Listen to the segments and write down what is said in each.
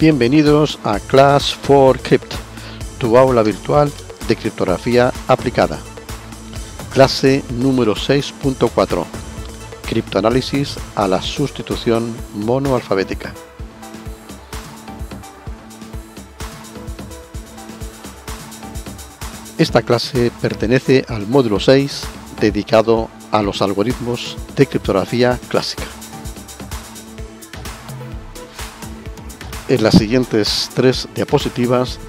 Bienvenidos a Class 4 Crypt, tu aula virtual de criptografía aplicada. Clase número 6.4. Criptoanálisis a la sustitución monoalfabética. Esta clase pertenece al módulo 6 dedicado a los algoritmos de criptografía clásica. En las siguientes tres diapositivas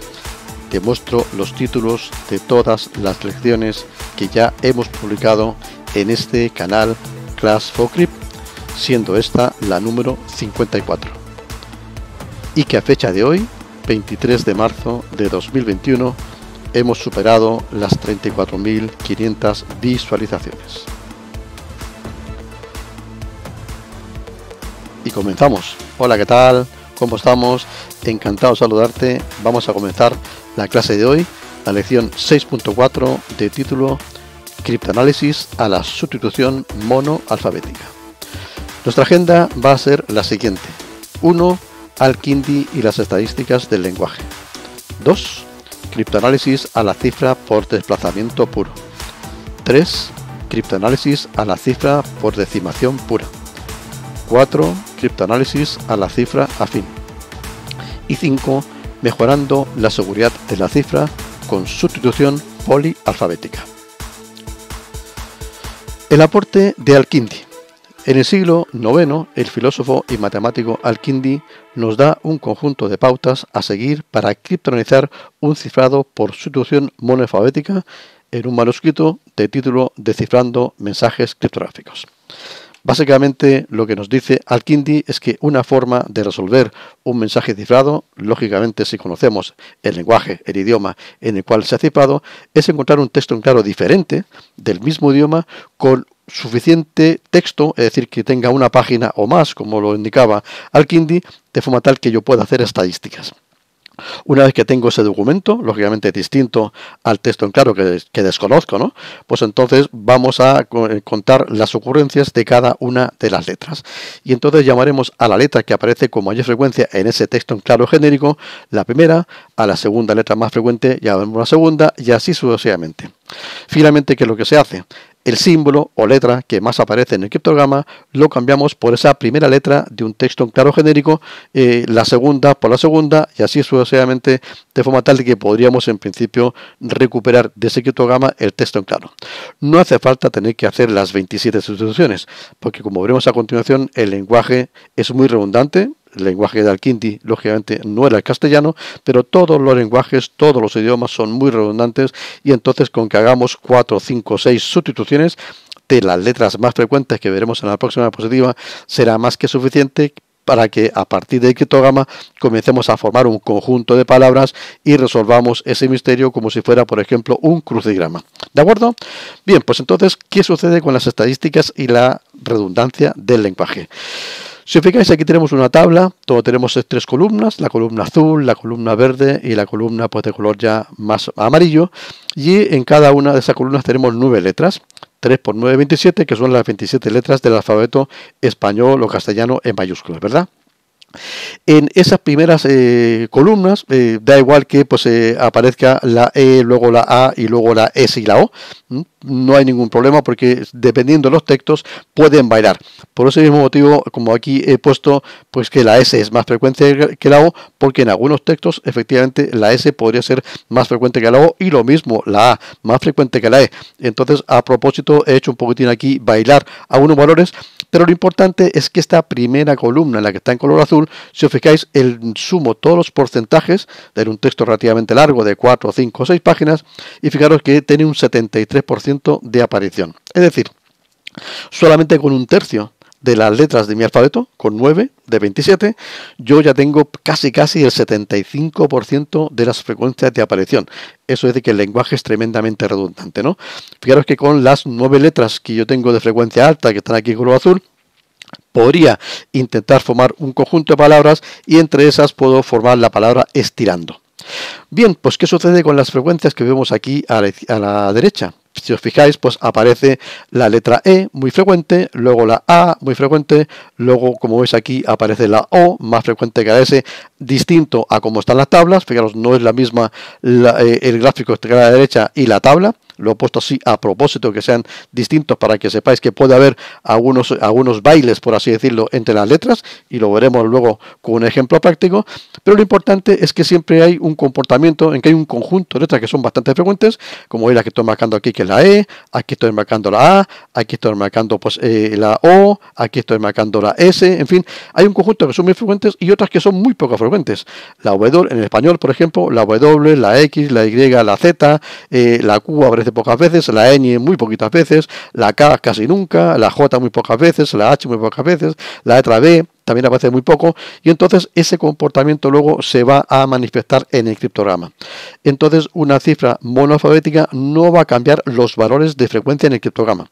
te muestro los títulos de todas las lecciones que ya hemos publicado en este canal Class for siendo esta la número 54. Y que a fecha de hoy, 23 de marzo de 2021, hemos superado las 34.500 visualizaciones. Y comenzamos. Hola, ¿qué tal? ¿Cómo estamos? Encantado de saludarte. Vamos a comenzar la clase de hoy, la lección 6.4 de título Criptoanálisis a la sustitución monoalfabética. Nuestra agenda va a ser la siguiente. 1. al y las estadísticas del lenguaje. 2. Criptoanálisis a la cifra por desplazamiento puro. 3. Criptoanálisis a la cifra por decimación pura. 4. Criptoanálisis a la cifra afín. Y 5. Mejorando la seguridad de la cifra con sustitución polialfabética. El aporte de Al-Kindi. En el siglo IX, el filósofo y matemático Al-Kindi nos da un conjunto de pautas a seguir para criptonizar un cifrado por sustitución monoalfabética en un manuscrito de título Descifrando mensajes criptográficos. Básicamente lo que nos dice Alkindi es que una forma de resolver un mensaje cifrado, lógicamente si conocemos el lenguaje, el idioma en el cual se ha cifrado, es encontrar un texto en claro diferente del mismo idioma con suficiente texto, es decir, que tenga una página o más, como lo indicaba Alkindi, de forma tal que yo pueda hacer estadísticas. Una vez que tengo ese documento, lógicamente distinto al texto en claro que, desconozco, ¿no? Pues entonces vamos a eh, contar las ocurrencias de cada una de las letras. Y entonces llamaremos a la letra que aparece con mayor frecuencia en ese texto en claro genérico la primera, a la segunda letra más frecuente llamaremos la segunda y así sucesivamente. Finalmente, ¿qué es lo que se hace? el símbolo o letra que más aparece en el criptograma lo cambiamos por esa primera letra de un texto en claro genérico, eh, la segunda por la segunda y así sucesivamente de forma tal que podríamos en principio recuperar de ese criptograma el texto en claro. No hace falta tener que hacer las 27 sustituciones porque como veremos a continuación el lenguaje es muy redundante, el lenguaje de Alquinti, lógicamente, no era el castellano, pero todos los lenguajes, todos los idiomas son muy redundantes y entonces con que hagamos 4, 5, seis sustituciones de las letras más frecuentes que veremos en la próxima diapositiva, será más que suficiente para que a partir del criptograma comencemos a formar un conjunto de palabras y resolvamos ese misterio como si fuera, por ejemplo, un crucigrama. ¿De acuerdo? Bien, pues entonces, ¿qué sucede con las estadísticas y la redundancia del lenguaje? Si os fijáis, aquí tenemos una tabla todo tenemos tres columnas, la columna azul, la columna verde y la columna pues, de color ya más amarillo. Y en cada una de esas columnas tenemos nueve letras, 3 por 9, 27, que son las 27 letras del alfabeto español o castellano en mayúsculas, ¿verdad? En esas primeras eh, columnas eh, da igual que pues eh, aparezca la E, luego la A y luego la S y la O, no hay ningún problema porque dependiendo de los textos pueden bailar. Por ese mismo motivo, como aquí he puesto, pues que la S es más frecuente que la O, porque en algunos textos efectivamente la S podría ser más frecuente que la O y lo mismo, la A más frecuente que la E. Entonces, a propósito, he hecho un poquitín aquí bailar a unos valores, pero lo importante es que esta primera columna, en la que está en color azul, si os fijáis, el sumo todos los porcentajes de un texto relativamente largo de 4, 5 o 6 páginas, y fijaros que tiene un 73% de aparición. Es decir, solamente con un tercio de las letras de mi alfabeto, con 9 de 27, yo ya tengo casi casi el 75% de las frecuencias de aparición. Eso es de que el lenguaje es tremendamente redundante, ¿no? Fijaros que con las 9 letras que yo tengo de frecuencia alta, que están aquí en color azul, podría intentar formar un conjunto de palabras y entre esas puedo formar la palabra estirando. Bien, pues ¿qué sucede con las frecuencias que vemos aquí a la derecha? si os fijáis, pues aparece la letra E muy frecuente, luego la A muy frecuente, luego como veis aquí aparece la O más frecuente que la S, distinto a cómo están las tablas, fijaros, no es la misma eh, el gráfico que está a la derecha y la tabla, lo he puesto así a propósito, que sean distintos para que sepáis que puede haber algunos, algunos bailes, por así decirlo, entre las letras, y lo veremos luego con un ejemplo práctico. Pero lo importante es que siempre hay un comportamiento en que hay un conjunto de letras que son bastante frecuentes, como la que estoy marcando aquí, que es la E, aquí estoy marcando la A, aquí estoy marcando pues, eh, la O, aquí estoy marcando la S, en fin, hay un conjunto que son muy frecuentes y otras que son muy poco frecuentes. La W en el español, por ejemplo, la W, la X, la Y, la Z, eh, la Q, aparece pocas veces, la ñ muy poquitas veces, la K casi nunca, la J muy pocas veces, la H muy pocas veces, la letra B también aparece muy poco, y entonces ese comportamiento luego se va a manifestar en el criptograma. Entonces, una cifra monoalfabética no va a cambiar los valores de frecuencia en el criptograma.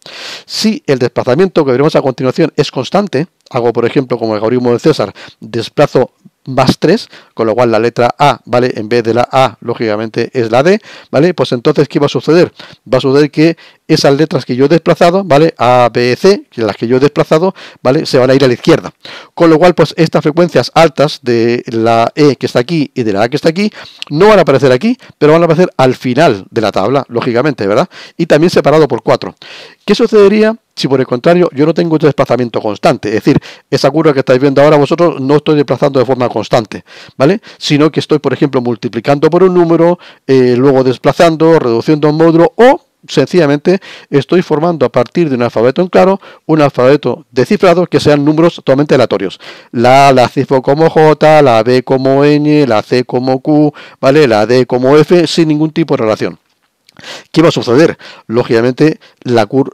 Si el desplazamiento que veremos a continuación es constante, hago por ejemplo como el algoritmo de César, desplazo más 3, con lo cual la letra A, ¿vale? En vez de la A, lógicamente es la D, ¿vale? Pues entonces, ¿qué va a suceder? Va a suceder que esas letras que yo he desplazado, ¿vale? A, B, C, que las que yo he desplazado, ¿vale? Se van a ir a la izquierda. Con lo cual, pues estas frecuencias altas de la E que está aquí y de la A que está aquí, no van a aparecer aquí, pero van a aparecer al final de la tabla, lógicamente, ¿verdad? Y también separado por 4. ¿Qué sucedería? Si por el contrario, yo no tengo un desplazamiento constante, es decir, esa curva que estáis viendo ahora vosotros no estoy desplazando de forma constante, ¿vale? Sino que estoy, por ejemplo, multiplicando por un número, eh, luego desplazando, reduciendo un módulo o sencillamente estoy formando a partir de un alfabeto en claro un alfabeto descifrado que sean números totalmente aleatorios. La la cifro como J, la B como N, la C como Q, ¿vale? La D como F, sin ningún tipo de relación. ¿Qué va a suceder? Lógicamente,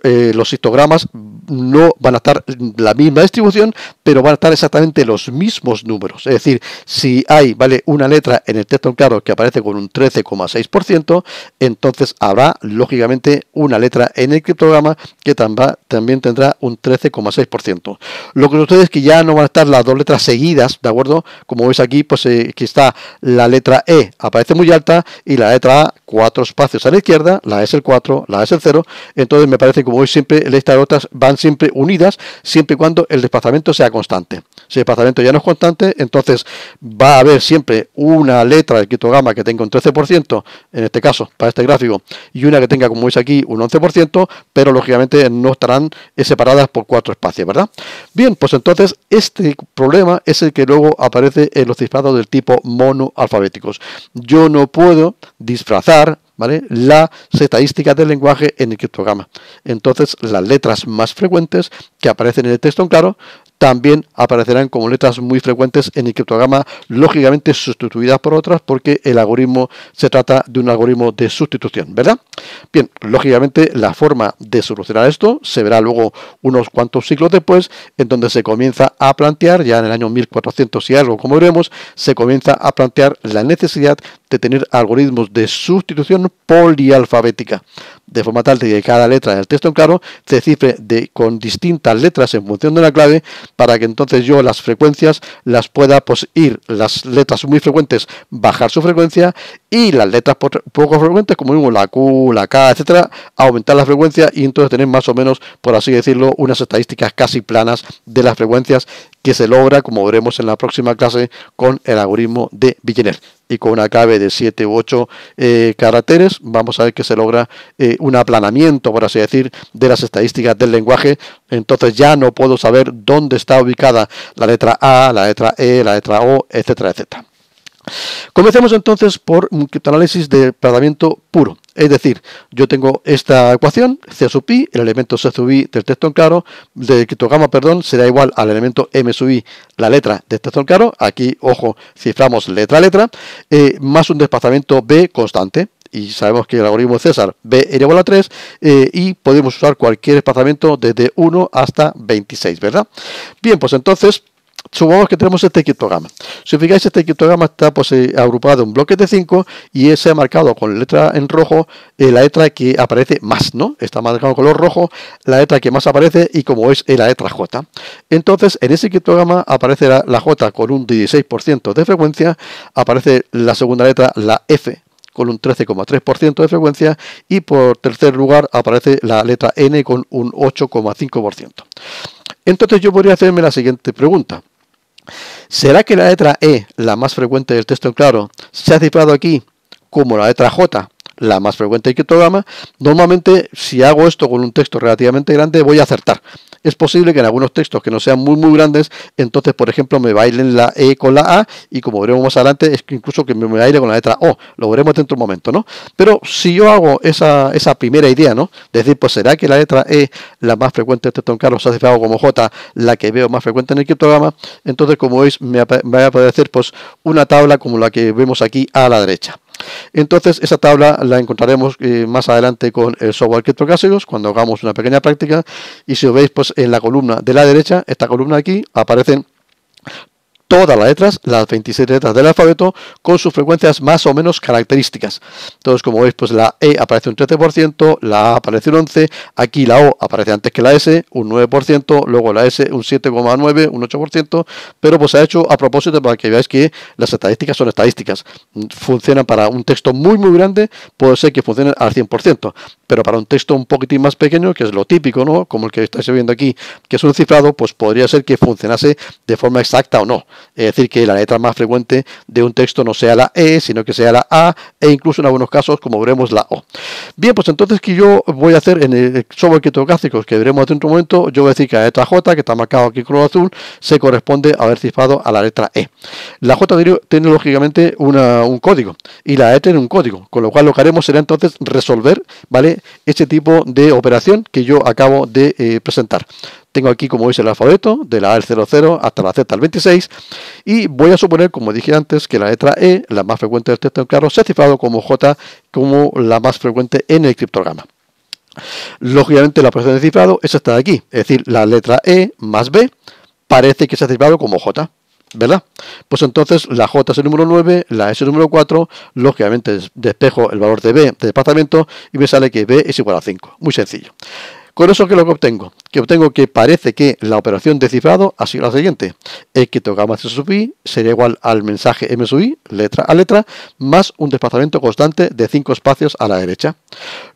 eh, los histogramas no van a estar la misma distribución, pero van a estar exactamente los mismos números. Es decir, si hay vale una letra en el texto en claro que aparece con un 13,6%, entonces habrá lógicamente una letra en el criptograma que también tendrá un 13,6%. Lo que es que ya no van a estar las dos letras seguidas, ¿de acuerdo? Como veis aquí, pues aquí eh, que está la letra E aparece muy alta y la letra A cuatro espacios a la izquierda, la es el 4, la es el 0, entonces me parece que como hoy siempre estas otras van siempre unidas, siempre y cuando el desplazamiento sea constante. Si el desplazamiento ya no es constante, entonces va a haber siempre una letra del quitogama que tenga un 13%, en este caso, para este gráfico, y una que tenga, como veis aquí, un 11%, pero lógicamente no estarán separadas por cuatro espacios, ¿verdad? Bien, pues entonces este problema es el que luego aparece en los disfrazados del tipo monoalfabéticos. Yo no puedo disfrazar ¿vale? las estadísticas del lenguaje en el criptograma. Entonces, las letras más frecuentes que aparecen en el texto en claro también aparecerán como letras muy frecuentes en el criptograma, lógicamente sustituidas por otras, porque el algoritmo se trata de un algoritmo de sustitución, ¿verdad? Bien, lógicamente la forma de solucionar esto se verá luego unos cuantos siglos después, en donde se comienza a plantear, ya en el año 1400 y algo, como veremos, se comienza a plantear la necesidad de tener algoritmos de sustitución polialfabética, de forma tal que cada letra del texto en claro se cifre de, con distintas letras en función de la clave, para que entonces yo las frecuencias las pueda pues, ir, las letras muy frecuentes bajar su frecuencia y las letras poco frecuentes, como vimos la Q, la K, etcétera, aumentar la frecuencia y entonces tener más o menos, por así decirlo, unas estadísticas casi planas de las frecuencias que se logra, como veremos en la próxima clase, con el algoritmo de Villeneuve y con una clave de 7 u 8 eh, caracteres, vamos a ver que se logra eh, un aplanamiento, por así decir, de las estadísticas del lenguaje. Entonces ya no puedo saber dónde está ubicada la letra A, la letra E, la letra O, etcétera, etcétera. Comencemos entonces por un análisis de desplazamiento puro. Es decir, yo tengo esta ecuación, C sub i, el elemento C sub i del texto en claro, de criptograma, perdón, será igual al elemento M sub i, la letra del texto en claro. Aquí, ojo, ciframos letra a letra, eh, más un desplazamiento B constante y sabemos que el algoritmo César B era igual a 3 eh, y podemos usar cualquier desplazamiento desde 1 hasta 26, ¿verdad? Bien, pues entonces supongamos que tenemos este criptograma. Si os fijáis, este criptograma está pues, eh, agrupado en bloques de 5 y se ha marcado con letra en rojo eh, la letra que aparece más, ¿no? Está marcado con color rojo la letra que más aparece y como es la letra J. Entonces, en ese criptograma aparece la J con un 16% de frecuencia, aparece la segunda letra, la F, con un 13,3% de frecuencia y por tercer lugar aparece la letra N con un 8,5%. Entonces yo podría hacerme la siguiente pregunta. ¿Será que la letra E, la más frecuente del texto en claro, se ha cifrado aquí como la letra J la más frecuente del criptograma. Normalmente, si hago esto con un texto relativamente grande, voy a acertar. Es posible que en algunos textos que no sean muy, muy grandes, entonces, por ejemplo, me bailen la E con la A y como veremos más adelante, es que incluso que me baile con la letra O. Lo veremos dentro de un momento, ¿no? Pero si yo hago esa, esa primera idea, ¿no? Es decir, pues será que la letra E, la más frecuente de este en Carlos, se hace como J, la que veo más frecuente en el criptograma, entonces, como veis, me va a aparecer pues una tabla como la que vemos aquí a la derecha. Entonces, esa tabla la encontraremos eh, más adelante con el software CryptoCasios cuando hagamos una pequeña práctica. Y si os veis, pues en la columna de la derecha, esta columna aquí, aparecen todas las letras, las 26 letras del alfabeto, con sus frecuencias más o menos características. Entonces, como veis, pues la E aparece un 13%, la A aparece un 11%, aquí la O aparece antes que la S, un 9%, luego la S un 7,9%, un 8%, pero pues se ha hecho a propósito para que veáis que las estadísticas son estadísticas. Funcionan para un texto muy, muy grande, puede ser que funcionen al 100%, pero para un texto un poquitín más pequeño, que es lo típico, ¿no? Como el que estáis viendo aquí, que es un cifrado, pues podría ser que funcionase de forma exacta o no es decir, que la letra más frecuente de un texto no sea la E, sino que sea la A, e incluso en algunos casos, como veremos, la O. Bien, pues entonces que yo voy a hacer en el software criptográficos que veremos dentro de un momento, yo voy a decir que la letra J, que está marcado aquí con azul, se corresponde a haber cifrado a la letra E. La J tiene, lógicamente un código y la E tiene un código, con lo cual lo que haremos será entonces resolver, ¿vale? Este tipo de operación que yo acabo de eh, presentar. Tengo aquí, como veis, el alfabeto, de la A al 00 hasta la Z al 26. Y voy a suponer, como dije antes, que la letra E, la más frecuente del texto en claro, se ha cifrado como J, como la más frecuente en el criptograma. Lógicamente, la posición de cifrado es esta de aquí, es decir, la letra E más B parece que se ha cifrado como J. ¿verdad? Pues entonces la J es el número 9, la S el número 4, lógicamente despejo el valor de B de departamento y me sale que B es igual a 5. Muy sencillo. Con eso es lo que obtengo, que obtengo que parece que la operación de cifrado ha sido la siguiente. X que gamma C sub i sería igual al mensaje M sub i, letra a letra, más un desplazamiento constante de 5 espacios a la derecha.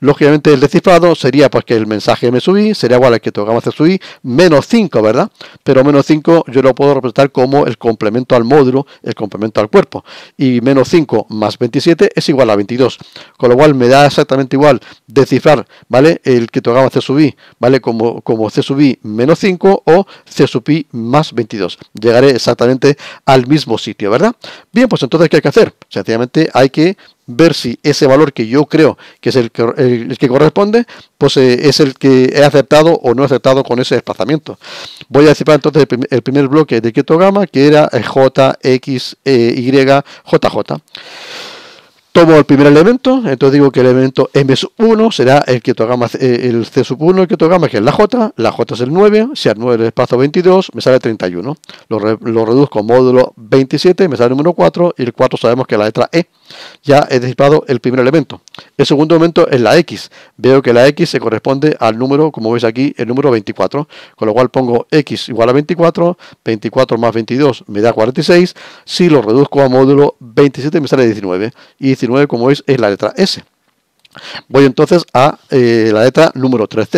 Lógicamente el descifrado sería pues que el mensaje M sub i sería igual al que gamma C sub i menos 5, ¿verdad? Pero menos 5 yo lo puedo representar como el complemento al módulo, el complemento al cuerpo. Y menos 5 más 27 es igual a 22. Con lo cual me da exactamente igual descifrar, ¿vale? El que tocamos C sub i ¿vale? Como, como c sub i menos 5 o c sub i más 22. Llegaré exactamente al mismo sitio, ¿verdad? Bien, pues entonces, ¿qué hay que hacer? Sencillamente hay que ver si ese valor que yo creo que es el que, corresponde, pues eh, es el que he aceptado o no he aceptado con ese desplazamiento. Voy a disipar entonces el, primer bloque de quieto gamma, que era JXYJJ. Como el primer elemento, entonces digo que el elemento M1 será el que togamos eh, el C1 el que tocama, que es la J, la J es el 9, si al 9 el espacio 22, me sale 31. Lo, lo reduzco a módulo 27, me sale el número 4, y el 4 sabemos que es la letra E ya he disipado el primer elemento. El segundo elemento es la X. Veo que la X se corresponde al número, como veis aquí, el número 24. Con lo cual pongo X igual a 24, 24 más 22 me da 46. Si lo reduzco a módulo 27 me sale 19. Y 19, como veis, es la letra S. Voy entonces a eh, la letra número 3,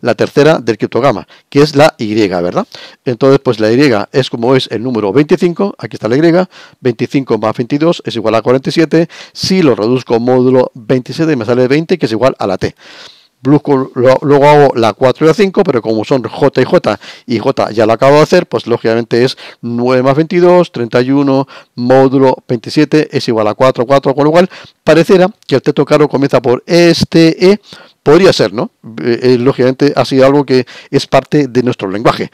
la tercera del criptograma, que es la Y, ¿verdad? Entonces, pues la Y es como es el número 25, aquí está la Y, 25 más 22 es igual a 47, si lo reduzco módulo 27 me sale 20, que es igual a la T luego hago la 4 y la 5, pero como son J y J y J ya lo acabo de hacer, pues lógicamente es 9 más 22, 31, módulo 27 es igual a 4, 4, con lo cual pareciera que el teto caro comienza por este E Podría ser, ¿no? Eh, eh, lógicamente ha sido algo que es parte de nuestro lenguaje.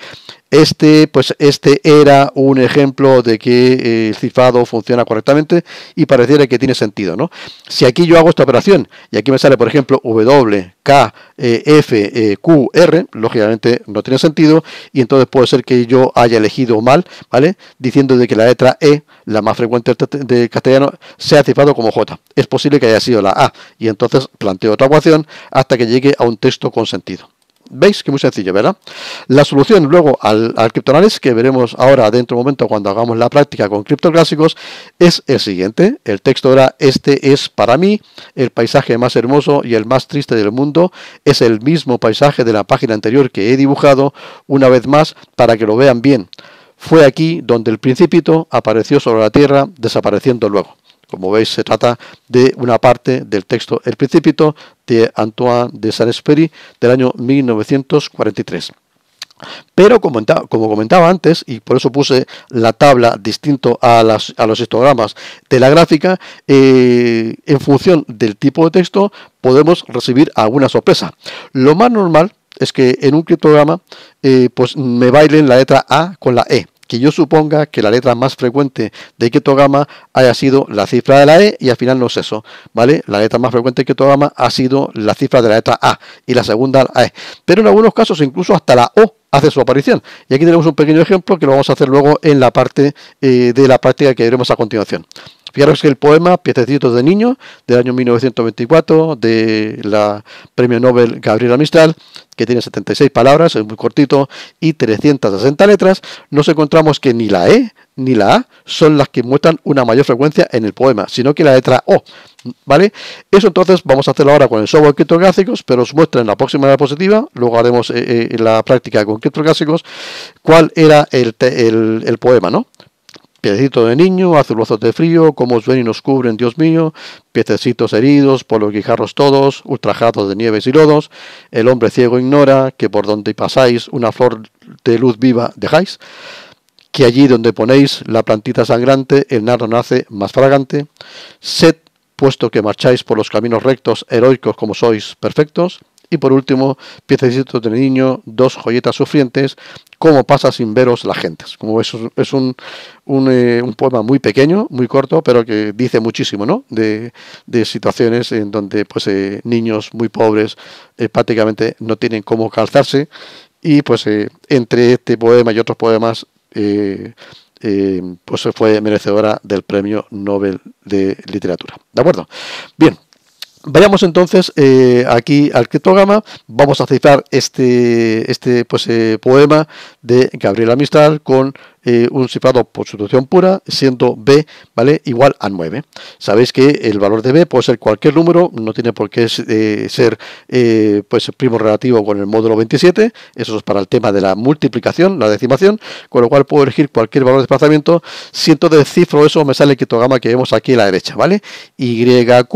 Este, pues este era un ejemplo de que eh, el cifrado funciona correctamente y pareciera que tiene sentido, ¿no? Si aquí yo hago esta operación y aquí me sale, por ejemplo, W, K, F, lógicamente no tiene sentido y entonces puede ser que yo haya elegido mal, ¿vale? Diciendo de que la letra E, la más frecuente de castellano, ha cifrado como J. Es posible que haya sido la A y entonces planteo otra ecuación hasta que llegue a un texto con sentido. ¿Veis? Que muy sencillo, ¿verdad? La solución luego al, al que veremos ahora dentro de un momento cuando hagamos la práctica con criptoclásicos, es el siguiente. El texto era, este es para mí el paisaje más hermoso y el más triste del mundo. Es el mismo paisaje de la página anterior que he dibujado una vez más para que lo vean bien. Fue aquí donde el principito apareció sobre la tierra, desapareciendo luego. Como veis, se trata de una parte del texto El Principito de Antoine de Saint-Exupéry del año 1943. Pero como, comentaba antes, y por eso puse la tabla distinto a, los histogramas de la gráfica, eh, en función del tipo de texto podemos recibir alguna sorpresa. Lo más normal es que en un criptograma eh, pues me bailen la letra A con la E que yo suponga que la letra más frecuente de Ketogama haya sido la cifra de la E y al final no es eso, ¿vale? La letra más frecuente de Ketogama ha sido la cifra de la letra A y la segunda la E. Pero en algunos casos incluso hasta la O hace su aparición. Y aquí tenemos un pequeño ejemplo que lo vamos a hacer luego en la parte eh, de la práctica que veremos a continuación. Fijaros que el poema Piececitos de Niño, del año 1924, de la premio Nobel Gabriela Mistral, que tiene 76 palabras, es muy cortito, y 360 letras, nos encontramos que ni la E ni la A son las que muestran una mayor frecuencia en el poema, sino que la letra O, ¿vale? Eso entonces vamos a hacerlo ahora con el software criptográficos, pero os muestra en la próxima diapositiva, luego haremos eh, eh, la práctica con criptográficos, cuál era el, el poema, ¿no? de niño, azulozos de frío, como ven y nos cubren, Dios mío, piececitos heridos por los guijarros todos, ultrajados de nieves y lodos, el hombre ciego ignora que por donde pasáis una flor de luz viva dejáis, que allí donde ponéis la plantita sangrante, el nardo nace más fragante, sed puesto que marcháis por los caminos rectos, heroicos como sois, perfectos, y por último, piececitos de niño, dos joyetas sufrientes, cómo pasa sin veros la gente. Como es, es eh, un, poema muy pequeño, muy corto, pero que dice muchísimo, ¿no? De, situaciones en donde pues eh, niños muy pobres prácticamente no tienen cómo calzarse. Y pues eh, entre este poema y otros poemas, eh, pues fue merecedora del Premio Nobel de Literatura. ¿De acuerdo? Bien, Vayamos entonces eh, aquí al criptograma. Vamos a citar este, este pues, eh, poema de Gabriel Mistral con eh, un cifrado por sustitución pura, siendo b ¿vale? igual a 9. Sabéis que el valor de b puede ser cualquier número, no tiene por qué eh, ser eh, pues primo relativo con el módulo 27, eso es para el tema de la multiplicación, la decimación, con lo cual puedo elegir cualquier valor de desplazamiento, si entonces cifro eso me sale el criptograma que vemos aquí a la derecha, ¿vale? YQ,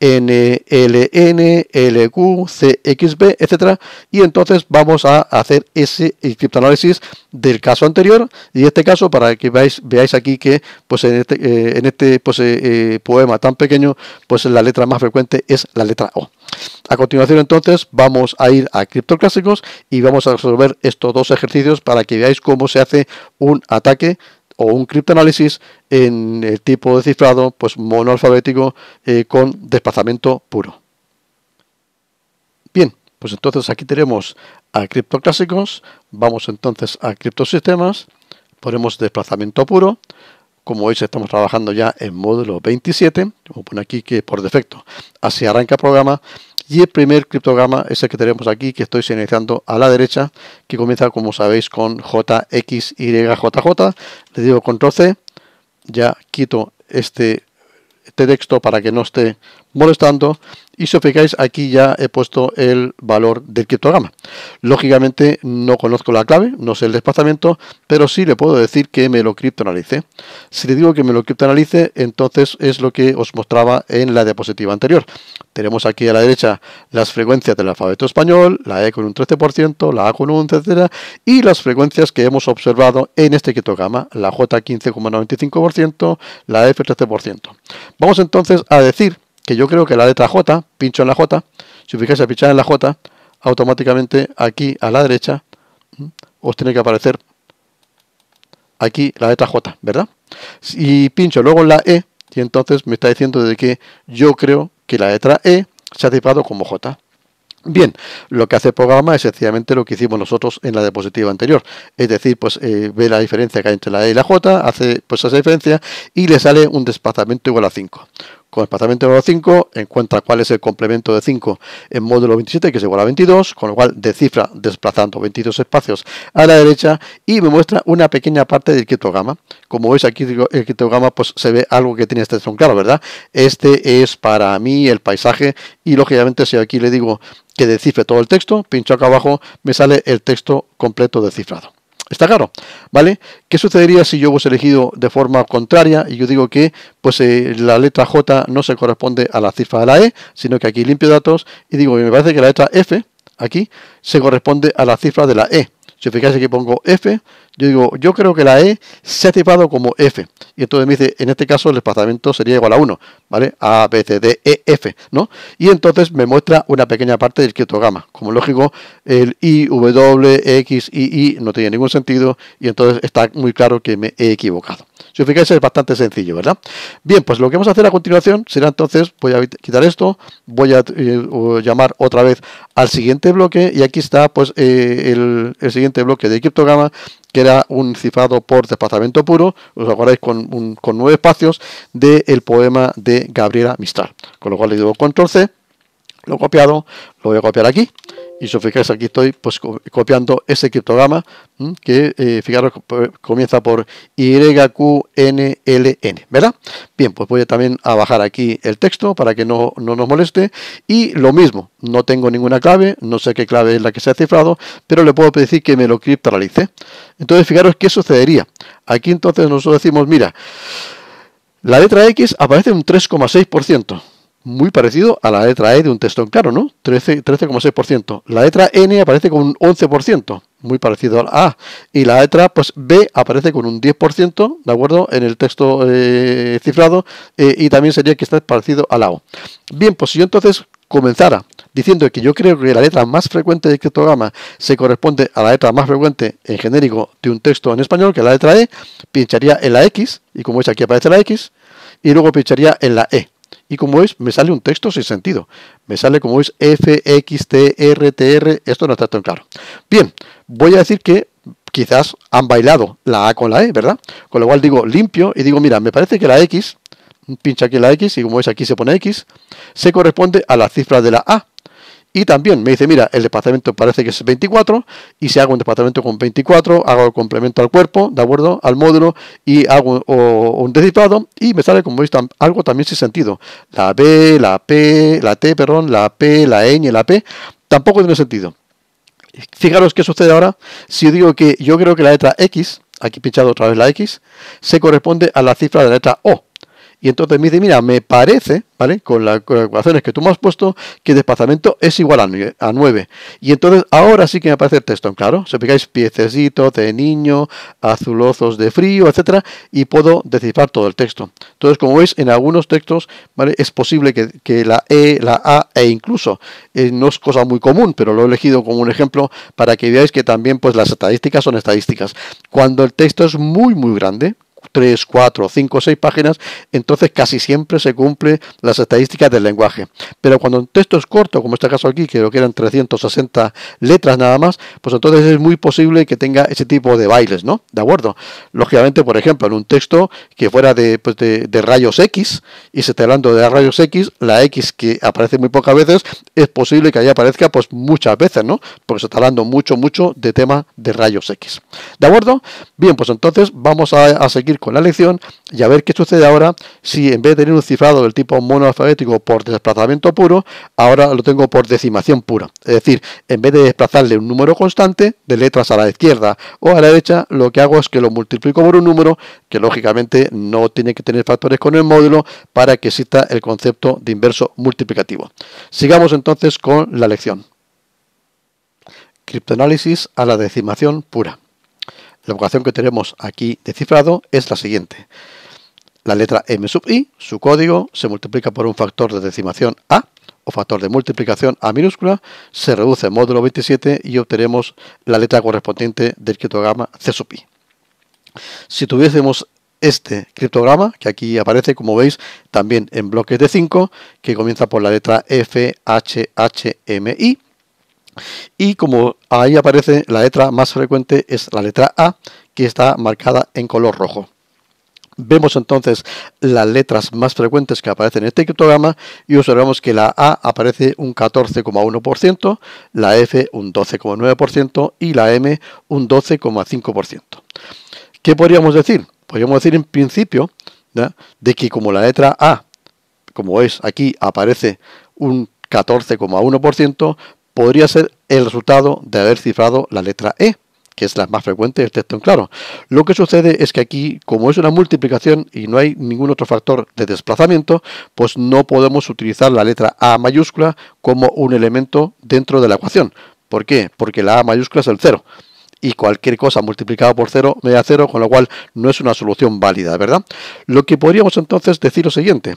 NLN, LQ, CXB, etcétera. Y entonces vamos a hacer ese criptoanálisis del caso anterior y en este caso, para que veáis, veáis aquí que pues en este, eh, en este pues, eh, eh, poema tan pequeño, pues la letra más frecuente es la letra O. A continuación entonces vamos a ir a criptoclásicos y vamos a resolver estos dos ejercicios para que veáis cómo se hace un ataque o un criptoanálisis en el tipo de cifrado pues monoalfabético con desplazamiento puro. Bien, pues entonces aquí tenemos a criptoclásicos, vamos entonces a criptosistemas ponemos desplazamiento puro. Como veis estamos trabajando ya en módulo 27, como pone aquí que por defecto, así arranca el programa. Y el primer criptograma es el que tenemos aquí, que estoy señalizando a la derecha, que comienza, como sabéis, con JXYJJ. Le digo control C, ya quito este, este texto para que no esté molestando y si os fijáis aquí ya he puesto el valor del criptograma lógicamente no conozco la clave no sé el desplazamiento pero sí le puedo decir que me lo criptoanalice si le digo que me lo criptoanalice entonces es lo que os mostraba en la diapositiva anterior tenemos aquí a la derecha las frecuencias del alfabeto español la E con un 13% la A con un etcétera y las frecuencias que hemos observado en este criptograma la J 15,95% la F 13% vamos entonces a decir que yo creo que la letra J, pincho en la J, si os fijáis a pinchar en la J, automáticamente aquí a la derecha os tiene que aparecer aquí la letra J, ¿verdad? Y pincho luego en la E, y entonces me está diciendo de que yo creo que la letra E se ha tipado como J. Bien, lo que hace el programa es sencillamente lo que hicimos nosotros en la diapositiva anterior, es decir, pues eh, ve la diferencia que hay entre la E y la J, hace pues esa diferencia y le sale un desplazamiento igual a 5. Con el número 5 encuentra cuál es el complemento de 5 en módulo 27 que es igual a 22, con lo cual descifra desplazando 22 espacios a la derecha y me muestra una pequeña parte del criptograma. Como veis aquí el criptograma pues se ve algo que tiene este son claro, ¿verdad? Este es para mí el paisaje y lógicamente si aquí le digo que descifre todo el texto, pincho acá abajo, me sale el texto completo descifrado. Está claro, ¿vale? ¿Qué sucedería si yo hubiese elegido de forma contraria y yo digo que pues eh, la letra J no se corresponde a la cifra de la E, sino que aquí limpio datos y digo que me parece que la letra F aquí se corresponde a la cifra de la E. Si os fijáis aquí pongo F, yo digo, yo creo que la E se ha tipado como F. Y entonces me dice, en este caso el desplazamiento sería igual a 1, ¿vale? A, B, C, D, E, F, ¿no? Y entonces me muestra una pequeña parte del criptograma. Como lógico, el I, W, X, I, I no tiene ningún sentido y entonces está muy claro que me he equivocado. Si os fijáis es bastante sencillo, ¿verdad? Bien, pues lo que vamos a hacer a continuación será entonces, voy a quitar esto, voy a eh, llamar otra vez al siguiente bloque y aquí está pues eh, el, el siguiente bloque de criptograma que era un cifrado por desplazamiento puro, os acordáis con, nueve espacios, del poema de Gabriela Mistral. Con lo cual le digo control C, lo he copiado, lo voy a copiar aquí y si os fijáis aquí estoy pues copiando ese criptograma que eh, fijaros comienza por YQNLN, ¿verdad? Bien, pues voy también a bajar aquí el texto para que no, nos moleste y lo mismo, no tengo ninguna clave, no sé qué clave es la que se ha cifrado, pero le puedo pedir que me lo criptoralice. Entonces fijaros qué sucedería. Aquí entonces nosotros decimos, mira, la letra X aparece un 3,6% muy parecido a la letra E de un texto en claro, ¿no? 13,6%. la letra N aparece con un 11%, muy parecido a la A. Y la letra pues, B aparece con un 10%, ¿de acuerdo? En el texto eh, cifrado. Eh, y también sería que está parecido a la O. Bien, pues si yo entonces comenzara diciendo que yo creo que la letra más frecuente de criptograma se corresponde a la letra más frecuente en genérico de un texto en español, que es la letra E, pincharía en la X, y como es aquí aparece la X, y luego pincharía en la E. Y como veis, me sale un texto sin sentido. Me sale como veis FXTRTR. Esto no está tan claro. Bien, voy a decir que quizás han bailado la A con la E, ¿verdad? Con lo cual digo limpio y digo, mira, me parece que la X, pincha aquí la X y como veis aquí se pone X, se corresponde a las cifras de la A. Y también me dice, mira, el desplazamiento parece que es 24, y si hago un desplazamiento con 24, hago el complemento al cuerpo, ¿de acuerdo? Al módulo, y hago un, o, y me sale, como veis, algo también sin sentido. La B, la P, la T, perdón, la P, la N, e, la P, tampoco tiene sentido. Fijaros qué sucede ahora si digo que yo creo que la letra X, aquí pinchado otra vez la X, se corresponde a la cifra de la letra O. Y entonces me dice, mira, me parece, ¿vale? Con, las ecuaciones que tú me has puesto, que el desplazamiento es igual a, 9. Y entonces ahora sí que me aparece el texto, claro. Si pegáis piececitos de niño, azulozos de frío, etcétera, y puedo descifrar todo el texto. Entonces, como veis, en algunos textos, ¿vale? Es posible que, la E, la A e incluso, eh, no es cosa muy común, pero lo he elegido como un ejemplo para que veáis que también, pues, las estadísticas son estadísticas. Cuando el texto es muy, muy grande, tres, cuatro, cinco, seis 6 páginas, entonces casi siempre se cumplen las estadísticas del lenguaje. Pero cuando un texto es corto, como este caso aquí, creo que eran 360 letras nada más, pues entonces es muy posible que tenga ese tipo de bailes, ¿no? ¿De acuerdo? Lógicamente, por ejemplo, en un texto que fuera de, pues, rayos X, y se está hablando de rayos X, la X que aparece muy pocas veces, es posible que ahí aparezca pues muchas veces, ¿no? Porque se está hablando mucho, mucho de tema de rayos X. ¿De acuerdo? Bien, pues entonces vamos a, a seguir con la lección y a ver qué sucede ahora si en vez de tener un cifrado del tipo monoalfabético por desplazamiento puro, ahora lo tengo por decimación pura. Es decir, en vez de desplazarle un número constante de letras a la izquierda o a la derecha, lo que hago es que lo multiplico por un número que lógicamente no tiene que tener factores con el módulo para que exista el concepto de inverso multiplicativo. Sigamos entonces con la lección. Criptoanálisis a la decimación pura. La vocación que tenemos aquí de cifrado es la siguiente. La letra m sub i, su código, se multiplica por un factor de decimación a, o factor de multiplicación a minúscula, se reduce en módulo 27 y obtenemos la letra correspondiente del criptograma C sub i. Si tuviésemos este criptograma, que aquí aparece, como veis, también en bloques de 5, que comienza por la letra F, H, H, M, I, y como ahí aparece, la letra más frecuente es la letra A, que está marcada en color rojo. Vemos entonces las letras más frecuentes que aparecen en este criptograma y observamos que la A aparece un 14,1%, la F un 12,9% y la M un 12,5%. ¿Qué podríamos decir? Podríamos decir en principio de que como la letra A, como es aquí, aparece un 14,1%, podría ser el resultado de haber cifrado la letra E, que es la más frecuente del texto en claro. Lo que sucede es que aquí, como es una multiplicación y no hay ningún otro factor de desplazamiento, pues no podemos utilizar la letra A mayúscula como un elemento dentro de la ecuación. ¿Por qué? Porque la A mayúscula es el cero y cualquier cosa multiplicada por cero me da cero, con lo cual no es una solución válida, ¿verdad? Lo que podríamos entonces decir lo siguiente.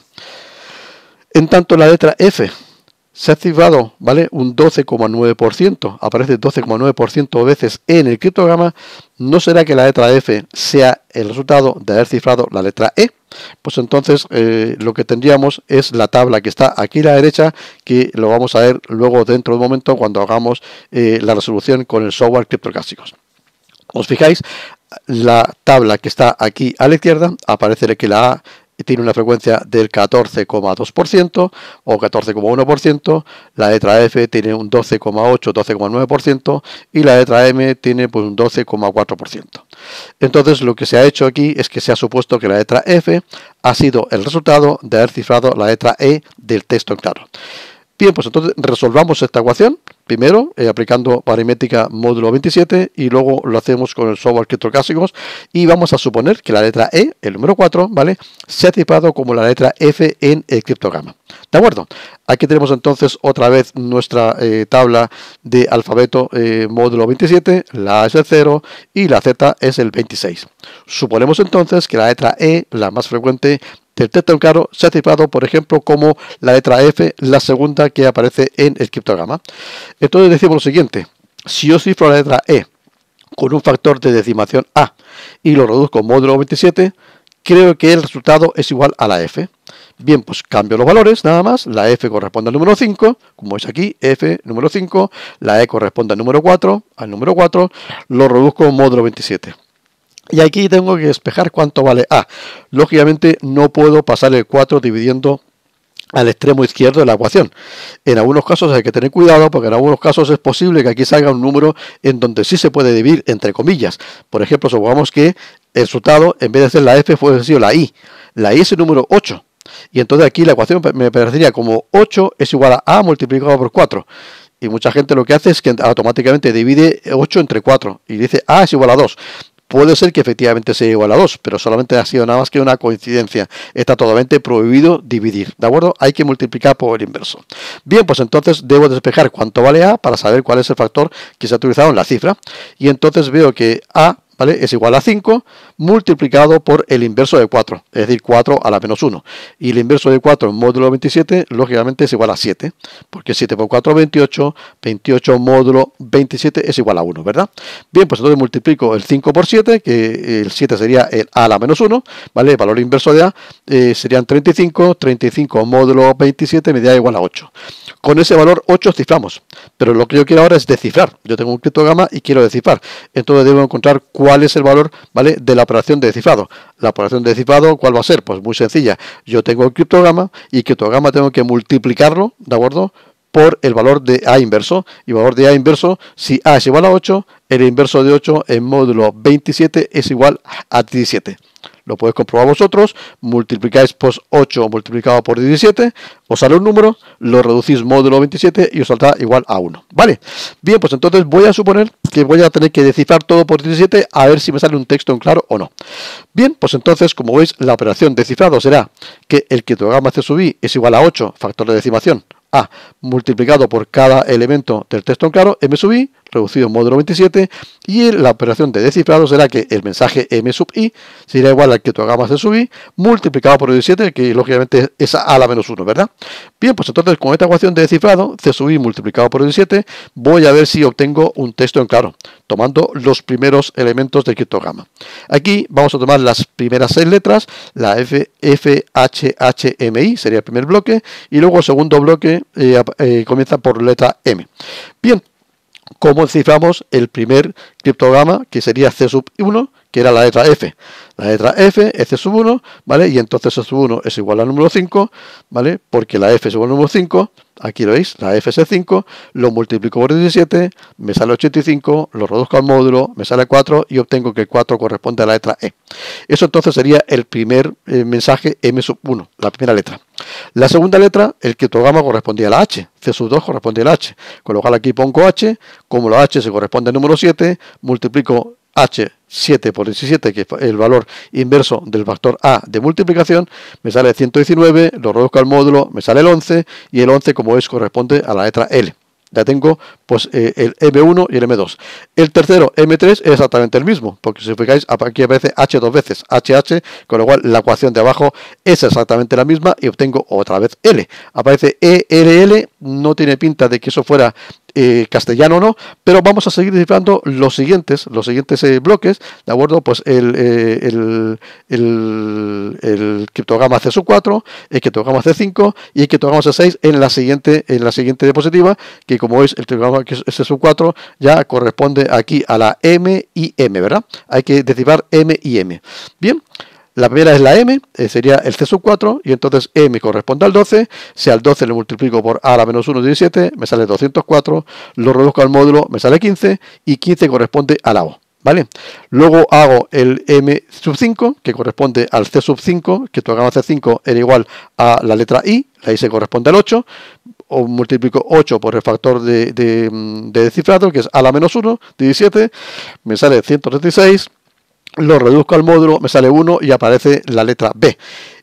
En tanto la letra F se ha cifrado ¿vale? un 12,9%, aparece 12,9% veces en el criptograma, ¿no será que la letra F sea el resultado de haber cifrado la letra E? Pues entonces eh, lo que tendríamos es la tabla que está aquí a la derecha, que lo vamos a ver luego dentro de un momento cuando hagamos eh, la resolución con el software criptográficos. Os fijáis, la tabla que está aquí a la izquierda, aparece que la A tiene una frecuencia del 14,2% o 14,1%, la letra F tiene un 12,8, 12,9% y la letra M tiene pues, un 12,4%. Entonces lo que se ha hecho aquí es que se ha supuesto que la letra F ha sido el resultado de haber cifrado la letra E del texto en claro. Bien, pues entonces resolvamos esta ecuación, primero eh, aplicando paramétrica módulo 27 y luego lo hacemos con el software criptocásicos y vamos a suponer que la letra E, el número 4, ¿vale? Se ha tipado como la letra F en el criptograma. ¿De acuerdo? Aquí tenemos entonces otra vez nuestra eh, tabla de alfabeto eh, módulo 27, la A es el 0 y la Z es el 26. Suponemos entonces que la letra E, la más frecuente, del claro se ha cifrado, por ejemplo, como la letra F, la segunda que aparece en el criptograma. Entonces decimos lo siguiente, si yo cifro la letra E con un factor de decimación A y lo reduzco módulo 27, creo que el resultado es igual a la F. Bien, pues cambio los valores, nada más. La F corresponde al número 5, como es aquí, F número 5. La E corresponde al número 4, al número 4. Lo reduzco módulo 27. Y aquí tengo que despejar cuánto vale A. Lógicamente no puedo pasar el 4 dividiendo al extremo izquierdo de la ecuación. En algunos casos hay que tener cuidado porque en algunos casos es posible que aquí salga un número en donde sí se puede dividir entre comillas. Por ejemplo, supongamos que el resultado en vez de ser la F fue la I. La I es el número 8. Y entonces aquí la ecuación me parecería como 8 es igual a A multiplicado por 4. Y mucha gente lo que hace es que automáticamente divide 8 entre 4 y dice A es igual a 2. Puede ser que efectivamente sea igual a 2, pero solamente ha sido nada más que una coincidencia. Está totalmente prohibido dividir, ¿de acuerdo? Hay que multiplicar por el inverso. Bien, pues entonces debo despejar cuánto vale A para saber cuál es el factor que se ha utilizado en la cifra. Y entonces veo que A ¿vale? Es igual a 5 multiplicado por el inverso de 4, es decir, 4 a la menos 1. Y el inverso de 4 módulo 27, lógicamente, es igual a 7, porque 7 por 4 es 28, 28 módulo 27 es igual a 1, ¿verdad? Bien, pues entonces multiplico el 5 por 7, que el 7 sería el a la menos 1, ¿vale? El valor inverso de a eh, serían 35, 35 módulo 27 me da igual a 8. Con ese valor 8 ciframos, pero lo que yo quiero ahora es descifrar. Yo tengo un criptograma y quiero descifrar. Entonces debo encontrar cuál es el valor ¿vale? de la operación de descifrado. La operación de descifrado, ¿cuál va a ser? Pues muy sencilla. Yo tengo el criptograma y el criptograma tengo que multiplicarlo, ¿de acuerdo? por el valor de A inverso. Y valor de A inverso, si A es igual a 8, el inverso de 8 en módulo 27 es igual a 17 lo podéis comprobar vosotros, multiplicáis por 8 multiplicado por 17, os sale un número, lo reducís módulo 27 y os saldrá igual a 1. ¿Vale? Bien, pues entonces voy a suponer que voy a tener que descifrar todo por 17 a ver si me sale un texto en claro o no. Bien, pues entonces, como veis, la operación de cifrado será que el que criptograma C sub i es igual a 8, factor de decimación, a multiplicado por cada elemento del texto en claro, m sub i reducido módulo 27 y la operación de descifrado será que el mensaje m sub i será igual al criptograma c de sub i multiplicado por 17, que lógicamente es a la menos 1 ¿verdad? bien pues entonces con esta ecuación de descifrado c sub i multiplicado por 17 voy a ver si obtengo un texto en claro tomando los primeros elementos del criptograma aquí vamos a tomar las primeras seis letras la f f h h m i sería el primer bloque y luego el segundo bloque eh, eh, comienza por letra m bien cómo ciframos el primer criptograma, que sería C sub 1, que era la letra F. La letra F es C sub 1, ¿vale? Y entonces C 1 es igual al número 5, ¿vale? Porque la F es igual al número 5, aquí lo veis, la FS5, lo multiplico por 17, me sale 85, lo reduzco al módulo, me sale 4 y obtengo que 4 corresponde a la letra E. Eso entonces sería el primer eh, mensaje M1, la primera letra. La segunda letra, el que criptograma correspondía a la H, C2 corresponde a la H, con lo cual aquí pongo H, como la H se corresponde al número 7, multiplico h 7 por 17, que es el valor inverso del factor A de multiplicación, me sale 119, lo reduzco al módulo, me sale el 11, y el 11 como es corresponde a la letra L. Ya tengo pues eh, el M1 y el M2. El tercero, M3, es exactamente el mismo, porque si fijáis, aquí aparece H dos veces, HH, con lo cual la ecuación de abajo es exactamente la misma y obtengo otra vez L. Aparece ELL, no tiene pinta de que eso fuera eh, castellano no, pero vamos a seguir descifrando los siguientes, los siguientes eh, bloques, de acuerdo, pues el, el eh, el, el, el criptograma C4, el criptograma C5 y el criptograma C6 en la siguiente, en la siguiente diapositiva, que como es el criptograma C4 ya corresponde aquí a la M y M, ¿verdad? Hay que derivar M y M. Bien, la primera es la m, eh, sería el c sub 4, y entonces m corresponde al 12. Si al 12 lo multiplico por a a la menos 1, 17, me sale 204. Lo reduzco al módulo, me sale 15, y 15 corresponde a la o. ¿Vale? Luego hago el m sub 5, que corresponde al c sub 5, que tu gama c5 era igual a la letra i, la i se corresponde al 8, o multiplico 8 por el factor de, de, mm, descifrado, que es a la menos 1, 17, me sale 136 lo reduzco al módulo, me sale 1 y aparece la letra B.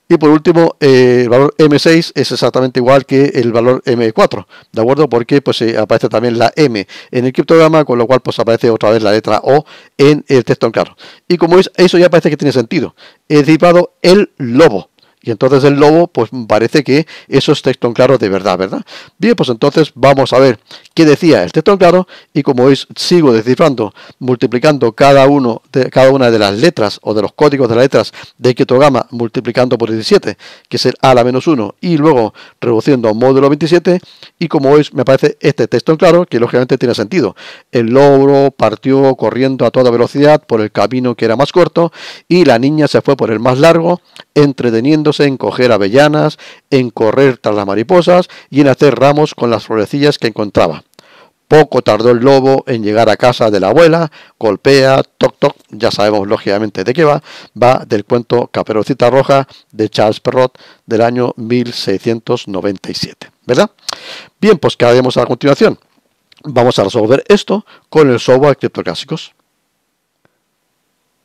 Y por último, eh, el valor M6 es exactamente igual que el valor M4, ¿de acuerdo? Porque pues eh, aparece también la M en el criptograma, con lo cual pues aparece otra vez la letra O en el texto en claro. Y como veis, eso ya parece que tiene sentido. He dibujado el lobo. Y entonces el lobo, pues parece que eso es texto en claro de verdad, ¿verdad? Bien, pues entonces vamos a ver qué decía el texto en claro y como veis sigo descifrando, multiplicando cada, uno de, cada una de las letras o de los códigos de las letras de Ketogama multiplicando por 17, que es el a la menos 1 y luego reduciendo a módulo 27 y como veis me parece este texto en claro que lógicamente tiene sentido. El lobo partió corriendo a toda velocidad por el camino que era más corto y la niña se fue por el más largo entreteniéndose en coger avellanas, en correr tras las mariposas y en hacer ramos con las florecillas que encontraba. Poco tardó el lobo en llegar a casa de la abuela, golpea, toc toc, ya sabemos lógicamente de qué va, va del cuento Caperucita Roja de Charles Perrot del año 1697, ¿verdad? Bien, pues ¿qué haremos a continuación? Vamos a resolver esto con el software criptoclásicos.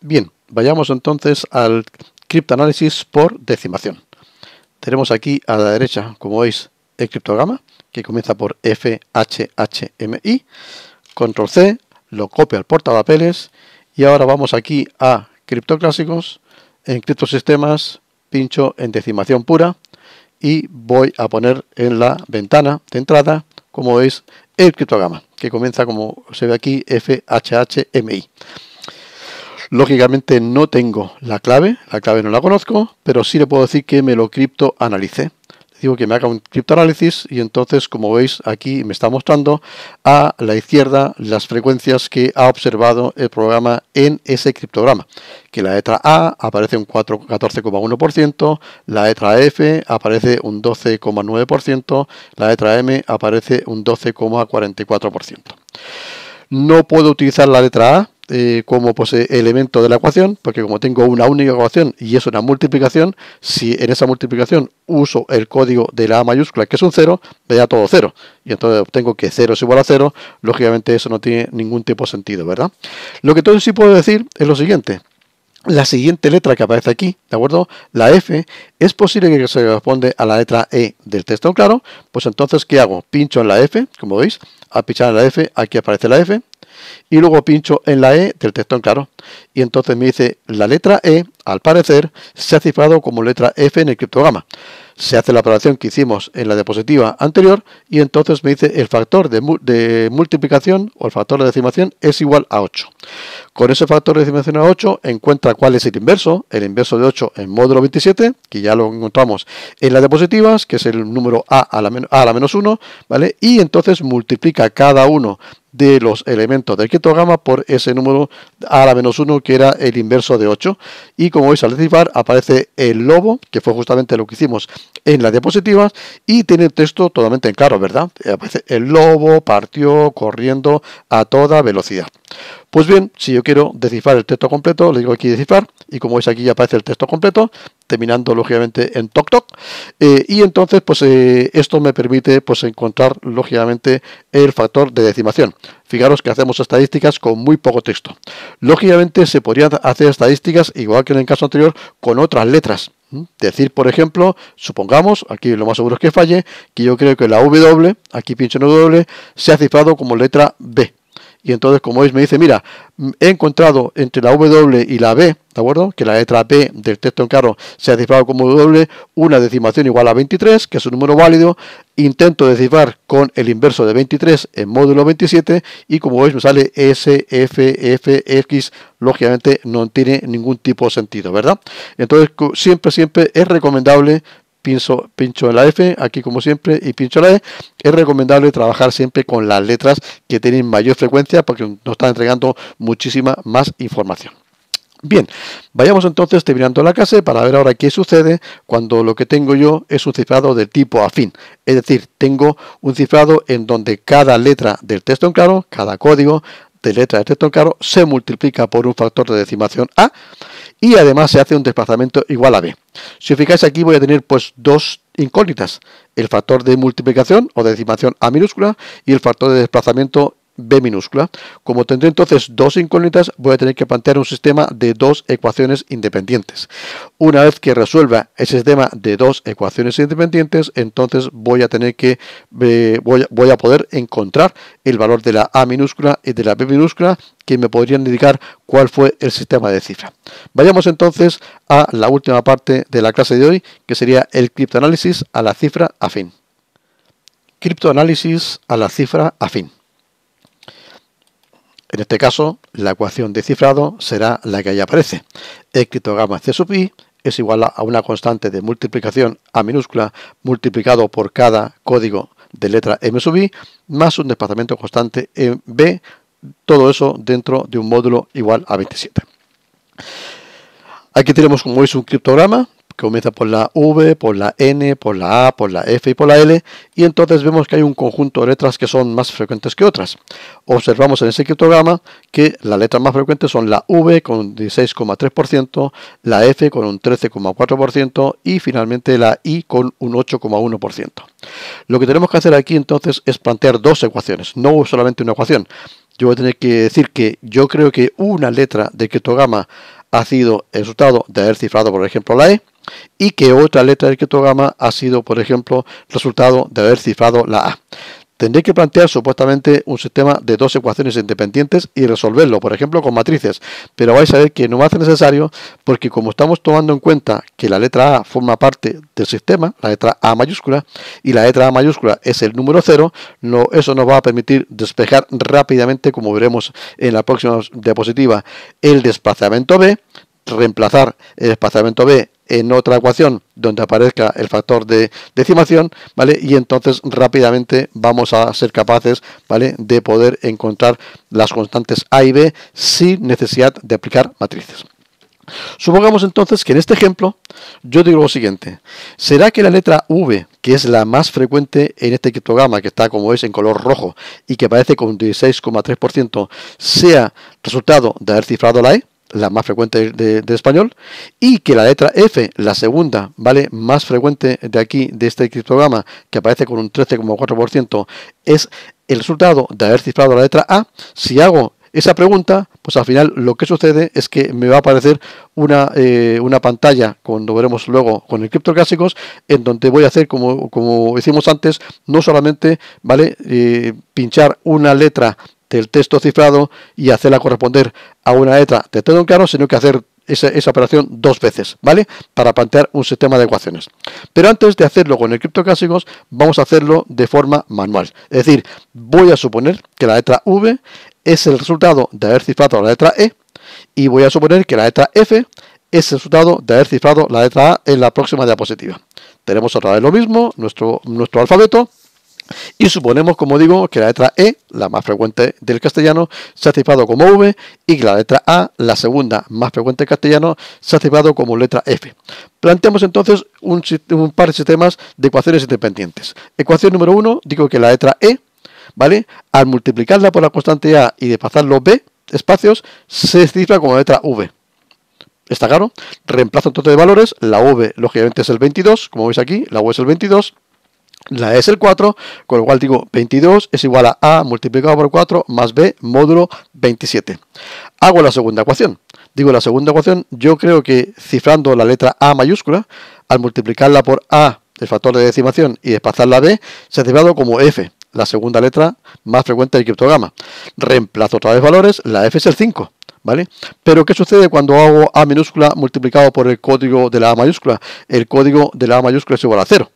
Bien, vayamos entonces al criptoanálisis por decimación. Tenemos aquí a la derecha, como veis, el criptograma, que comienza por FHHMI, control C, lo copia al portapapeles y ahora vamos aquí a criptoclásicos, en criptosistemas, pincho en decimación pura y voy a poner en la ventana de entrada, como veis, el criptograma, que comienza como se ve aquí, FHHMI. Lógicamente no tengo la clave, la clave no la conozco, pero sí le puedo decir que me lo criptoanalice. digo que me haga un criptoanálisis y entonces, como veis, aquí me está mostrando a la izquierda las frecuencias que ha observado el programa en ese criptograma. Que la letra A aparece un 14,1%, la letra F aparece un 12,9%, la letra M aparece un 12,44%. No puedo utilizar la letra A eh, como pues, eh, elemento de la ecuación, porque como tengo una única ecuación y es una multiplicación, si en esa multiplicación uso el código de la A mayúscula, que es un 0, me todo 0. Y entonces obtengo que 0 es igual a 0, lógicamente eso no tiene ningún tipo de sentido, ¿verdad? Lo que todo sí puedo decir es lo siguiente. La siguiente letra que aparece aquí, ¿de acuerdo? La F, es posible que se corresponde a la letra E del texto, claro. Pues entonces, ¿qué hago? Pincho en la F, como veis, al pinchar en la F, aquí aparece la F, y luego pincho en la E del en claro. Y entonces me dice, la letra E, al parecer, se ha cifrado como letra F en el criptograma. Se hace la operación que hicimos en la diapositiva anterior y entonces me dice el factor de, de multiplicación o el factor de decimación es igual a 8. Con ese factor de dimensión a 8 encuentra cuál es el inverso, el inverso de 8 en módulo 27, que ya lo encontramos en las diapositivas, que es el número a a la, menos 1, ¿vale? Y entonces multiplica cada uno de los elementos del gamma por ese número a la menos 1 que era el inverso de 8 y como veis al descifrar aparece el lobo que fue justamente lo que hicimos en las diapositivas y tiene el texto totalmente en claro verdad aparece el lobo partió corriendo a toda velocidad pues bien, si yo quiero decifrar el texto completo, le digo aquí descifrar, y como veis aquí ya aparece el texto completo, terminando lógicamente en toc toc, eh, y entonces pues eh, esto me permite pues encontrar lógicamente el factor de decimación. Fijaros que hacemos estadísticas con muy poco texto. Lógicamente se podrían hacer estadísticas, igual que en el caso anterior, con otras letras. ¿Mm? Decir, por ejemplo, supongamos, aquí lo más seguro es que falle, que yo creo que la W, aquí pincho en W, se ha cifrado como letra B. Y entonces, como veis, me dice, mira, mm, he encontrado entre la W y la B, ¿de acuerdo? Que la letra B del texto en claro se ha cifrado como W, una decimación igual a 23, que es un número válido. Intento descifrar con el inverso de 23 en módulo 27 y como veis me sale S, F, F, X, lógicamente no tiene ningún tipo de sentido, ¿verdad? Entonces, siempre, siempre es recomendable pincho, la F, aquí como siempre, y pincho la E. Es recomendable trabajar siempre con las letras que tienen mayor frecuencia porque nos están entregando muchísima más información. Bien, vayamos entonces terminando la clase para ver ahora qué sucede cuando lo que tengo yo es un cifrado del tipo afín. Es decir, tengo un cifrado en donde cada letra del texto en claro, cada código de letra del texto en claro, se multiplica por un factor de decimación A y además se hace un desplazamiento igual a b. Si os fijáis aquí voy a tener pues dos incógnitas, el factor de multiplicación o de decimación a minúscula y el factor de desplazamiento b minúscula. Como tendré entonces dos incógnitas, voy a tener que plantear un sistema de dos ecuaciones independientes. Una vez que resuelva ese sistema de dos ecuaciones independientes, entonces voy a tener que eh, voy, voy a poder encontrar el valor de la a minúscula y de la b minúscula que me podrían indicar cuál fue el sistema de cifra. Vayamos entonces a la última parte de la clase de hoy, que sería el criptoanálisis a la cifra afín. Criptoanálisis a la cifra afín. En este caso, la ecuación de cifrado será la que ahí aparece. el criptograma C sub i es igual a una constante de multiplicación a minúscula multiplicado por cada código de letra m sub i más un desplazamiento constante en b, todo eso dentro de un módulo igual a 27. Aquí tenemos como veis un criptograma que comienza por la V, por la N, por la A, por la F y por la L, y entonces vemos que hay un conjunto de letras que son más frecuentes que otras. Observamos en ese criptograma que las letras más frecuentes son la V con 16,3%, la F con un 13,4% y finalmente la I con un 8,1%. Lo que tenemos que hacer aquí entonces es plantear dos ecuaciones, no solamente una ecuación. Yo voy a tener que decir que yo creo que una letra de criptograma ha sido el resultado de haber cifrado, por ejemplo, la E, y que otra letra del criptograma ha sido, por ejemplo, resultado de haber cifrado la A. Tendré que plantear supuestamente un sistema de dos ecuaciones independientes y resolverlo, por ejemplo, con matrices, pero vais a ver que no va a ser necesario porque como estamos tomando en cuenta que la letra A forma parte del sistema, la letra A mayúscula, y la letra A mayúscula es el número 0, no, eso nos va a permitir despejar rápidamente, como veremos en la próxima diapositiva, el desplazamiento B, reemplazar el desplazamiento B en otra ecuación donde aparezca el factor de decimación, ¿vale? Y entonces rápidamente vamos a ser capaces, ¿vale? De poder encontrar las constantes A y B sin necesidad de aplicar matrices. Supongamos entonces que en este ejemplo yo digo lo siguiente. ¿Será que la letra V, que es la más frecuente en este criptograma, que está como es en color rojo y que aparece con 16,3%, sea resultado de haber cifrado la E? la más frecuente de, español, y que la letra F, la segunda, ¿vale? Más frecuente de aquí, de este criptograma, que aparece con un 13,4%, es el resultado de haber cifrado la letra A. Si hago esa pregunta, pues al final lo que sucede es que me va a aparecer una, eh, una pantalla, cuando veremos luego con el clásicos en donde voy a hacer, como, como hicimos antes, no solamente, ¿vale? Eh, pinchar una letra del texto cifrado y hacerla corresponder a una letra de todo claro, sino que hacer esa, operación dos veces, ¿vale? Para plantear un sistema de ecuaciones. Pero antes de hacerlo con el criptocásicos, vamos a hacerlo de forma manual. Es decir, voy a suponer que la letra V es el resultado de haber cifrado la letra E y voy a suponer que la letra F es el resultado de haber cifrado la letra A en la próxima diapositiva. Tenemos otra vez lo mismo, nuestro, nuestro alfabeto, y suponemos, como digo, que la letra E, la más frecuente del castellano, se ha cifrado como V y que la letra A, la segunda más frecuente del castellano, se ha cifrado como letra F. Planteamos entonces un, un par de sistemas de ecuaciones independientes. Ecuación número 1, digo que la letra E, ¿vale? Al multiplicarla por la constante A y desplazar los B espacios, se cifra como letra V. ¿Está claro? Reemplazo entonces de valores, la V lógicamente es el 22, como veis aquí, la V es el 22 la e es el 4, con lo cual digo 22 es igual a a multiplicado por 4 más b módulo 27. Hago la segunda ecuación. Digo la segunda ecuación, yo creo que cifrando la letra a mayúscula, al multiplicarla por a, el factor de decimación, y desplazarla la b, se ha cifrado como f, la segunda letra más frecuente del criptograma. Reemplazo otra vez valores, la f es el 5. ¿Vale? Pero ¿qué sucede cuando hago A minúscula multiplicado por el código de la A mayúscula? El código de la A mayúscula es igual a 0.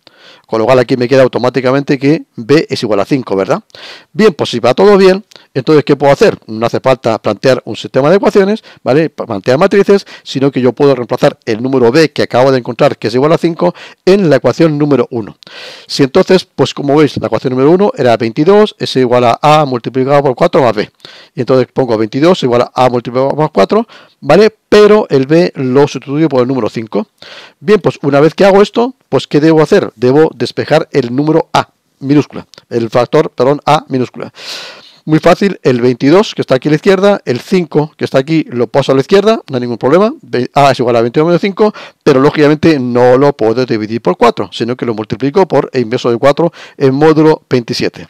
Con lo cual aquí me queda automáticamente que b es igual a 5, ¿verdad? Bien, pues si va todo bien, entonces ¿qué puedo hacer? No hace falta plantear un sistema de ecuaciones, ¿vale? Plantear matrices, sino que yo puedo reemplazar el número b que acabo de encontrar, que es igual a 5, en la ecuación número 1. Si entonces, pues como veis, la ecuación número 1 era 22, es igual a a multiplicado por 4 más b. Y entonces pongo 22 igual a a multiplicado por 4, ¿vale? Pero el b lo sustituyo por el número 5. Bien, pues una vez que hago esto, pues ¿qué debo hacer? Debo despejar el número A minúscula, el factor, perdón, A minúscula. Muy fácil, el 22 que está aquí a la izquierda, el 5 que está aquí lo paso a la izquierda, no hay ningún problema, A es igual a 21 menos 5, pero lógicamente no lo puedo dividir por 4, sino que lo multiplico por el inverso de 4 en módulo 27.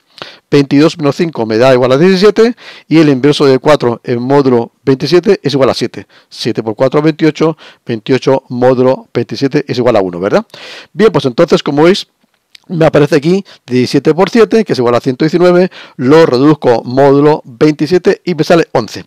22 menos 5 me da igual a 17 y el inverso de 4 en módulo 27 es igual a 7. 7 por 4 es 28, 28 módulo 27 es igual a 1, ¿verdad? Bien, pues entonces como veis me aparece aquí 17 por 7, que es igual a 119, lo reduzco módulo 27 y me sale 11.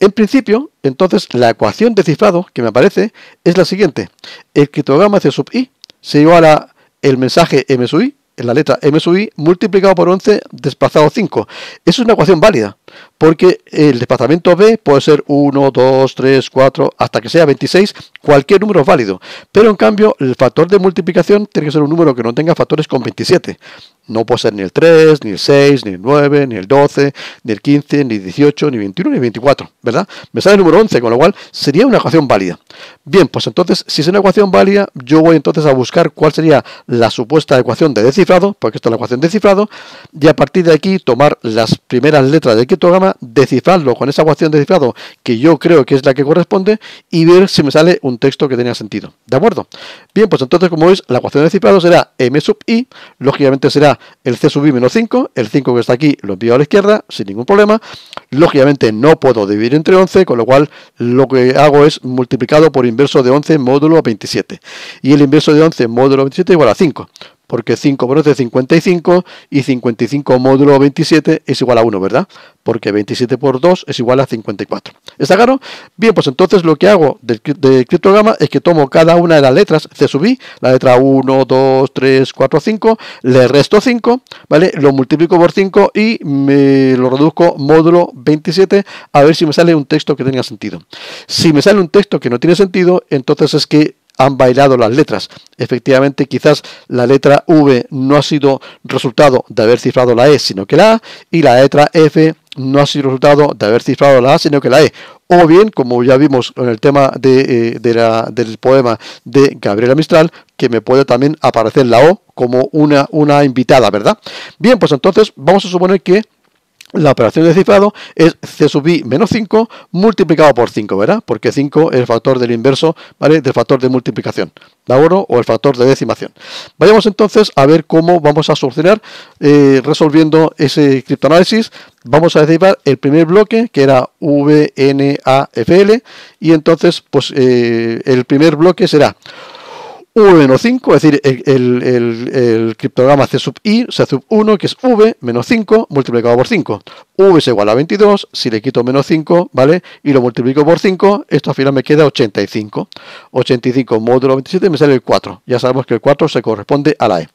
En principio, entonces, la ecuación de cifrado que me aparece es la siguiente. El criptograma C sub i se iguala el mensaje M sub i, en la letra m sub i multiplicado por 11 desplazado 5. Esa es una ecuación válida, porque el desplazamiento b puede ser 1, 2, 3, 4, hasta que sea 26, cualquier número es válido. Pero en cambio, el factor de multiplicación tiene que ser un número que no tenga factores con 27. No puede ser ni el 3, ni el 6, ni el 9, ni el 12, ni el 15, ni el 18, ni 21, ni 24, ¿verdad? Me sale el número 11, con lo cual sería una ecuación válida. Bien, pues entonces, si es una ecuación válida, yo voy entonces a buscar cuál sería la supuesta ecuación de descifrado, porque esta es la ecuación de cifrado, y a partir de aquí tomar las primeras letras del criptograma, descifrarlo con esa ecuación de cifrado que yo creo que es la que corresponde, y ver si me sale un texto que tenga sentido. ¿De acuerdo? Bien, pues entonces, como veis, la ecuación de cifrado será m sub i, lógicamente será el c sub i menos 5, el 5 que está aquí lo envío a la izquierda, sin ningún problema, lógicamente no puedo dividir entre 11, con lo cual lo que hago es multiplicar por inverso de 11 módulo a 27. Y el inverso de 11 módulo a 27 igual a 5 porque 5 por 11 es 55 y 55 módulo 27 es igual a 1, ¿verdad? Porque 27 por 2 es igual a 54. ¿Está claro? Bien, pues entonces lo que hago del, criptograma es que tomo cada una de las letras C sub I, la letra 1, 2, 3, 4, 5, le resto 5, ¿vale? Lo multiplico por 5 y me lo reduzco módulo 27 a ver si me sale un texto que tenga sentido. Si me sale un texto que no tiene sentido, entonces es que han bailado las letras. Efectivamente, quizás la letra V no ha sido resultado de haber cifrado la E, sino que la A, y la letra F no ha sido resultado de haber cifrado la A, sino que la E. O bien, como ya vimos en el tema eh, del poema de Gabriela Mistral, que me puede también aparecer la O como una, una invitada, ¿verdad? Bien, pues entonces vamos a suponer que la operación de cifrado es C sub i menos 5 multiplicado por 5, ¿verdad? Porque 5 es el factor del inverso, ¿vale? Del factor de multiplicación, ¿de acuerdo? O el factor de decimación. Vayamos entonces a ver cómo vamos a solucionar eh, resolviendo ese criptoanálisis. Vamos a derivar el primer bloque, que era VNAFL, y entonces, pues, eh, el primer bloque será V menos 5, es decir, el, criptograma C sub I, C sub 1, que es V menos 5 multiplicado por 5. V es igual a 22, si le quito menos 5, ¿vale? Y lo multiplico por 5, esto al final me queda 85. 85 módulo 27 me sale el 4. Ya sabemos que el 4 se corresponde a la E.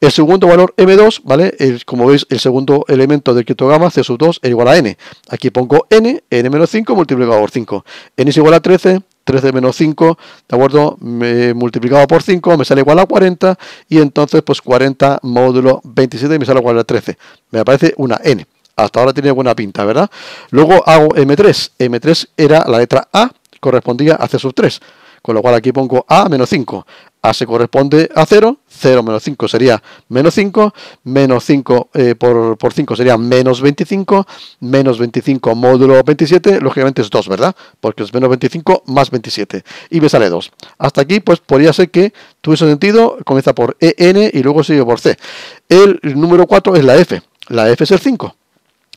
El segundo valor M2, ¿vale? como veis, el segundo elemento del criptograma C sub 2 es igual a N. Aquí pongo N, N menos 5 multiplicado por 5. N es igual a 13, 13 menos 5, ¿de acuerdo? Me multiplicado por 5 me sale igual a 40 y entonces pues 40 módulo 27 me sale igual a 13. Me aparece una n. Hasta ahora tiene buena pinta, ¿verdad? Luego hago M3. M3 era la letra A, correspondía a C sub 3. Con lo cual aquí pongo A menos 5. A se corresponde a 0 0 menos 5 sería menos 5, menos 5 eh, por, 5 sería menos 25, menos 25 módulo 27, lógicamente es 2, ¿verdad? Porque es menos 25 más 27 y me sale 2. Hasta aquí pues podría ser que tuviese sentido, comienza por EN y luego sigue por C. El número 4 es la F, la F es el 5,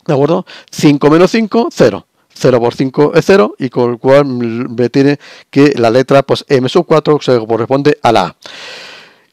¿de acuerdo? 5 menos 5, 0. 0 por 5 es 0 y con lo cual me tiene que la letra pues m sub 4 se corresponde a la A.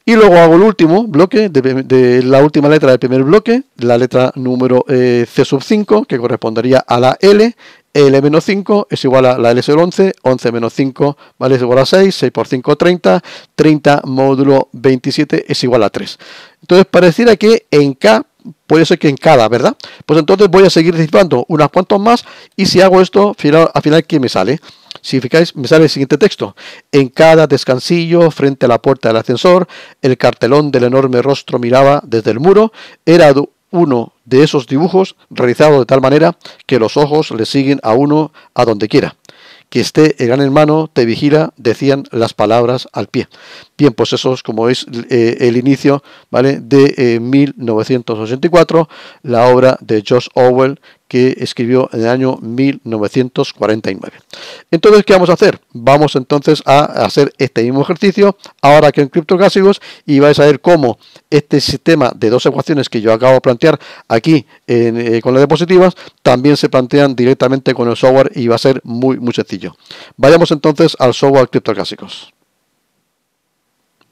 Y luego hago el último bloque, de, la última letra del primer bloque, la letra número eh, C sub 5, que correspondería a la L, L menos 5 es igual a la L 11, 11 menos 5 vale es igual a 6, 6 por 5 30, 30 módulo 27 es igual a 3. Entonces pareciera que en K puede ser que en cada, ¿verdad? Pues entonces voy a seguir disipando unas cuantas más y si hago esto, final, al final ¿qué me sale? Si fijáis, me sale el siguiente texto. En cada descansillo, frente a la puerta del ascensor, el cartelón del enorme rostro miraba desde el muro. Era uno de esos dibujos realizados de tal manera que los ojos le siguen a uno a donde quiera. Que esté el gran hermano, te vigila, decían las palabras al pie. Bien, pues eso es como veis eh, el inicio ¿vale? de 1984, eh, la obra de George Orwell que escribió en el año 1949. Entonces, ¿qué vamos a hacer? Vamos entonces a hacer este mismo ejercicio, ahora que en criptoclásicos, y vais a ver cómo este sistema de dos ecuaciones que yo acabo de plantear aquí eh, con las diapositivas, también se plantean directamente con el software y va a ser muy, muy sencillo. Vayamos entonces al software criptoclásicos.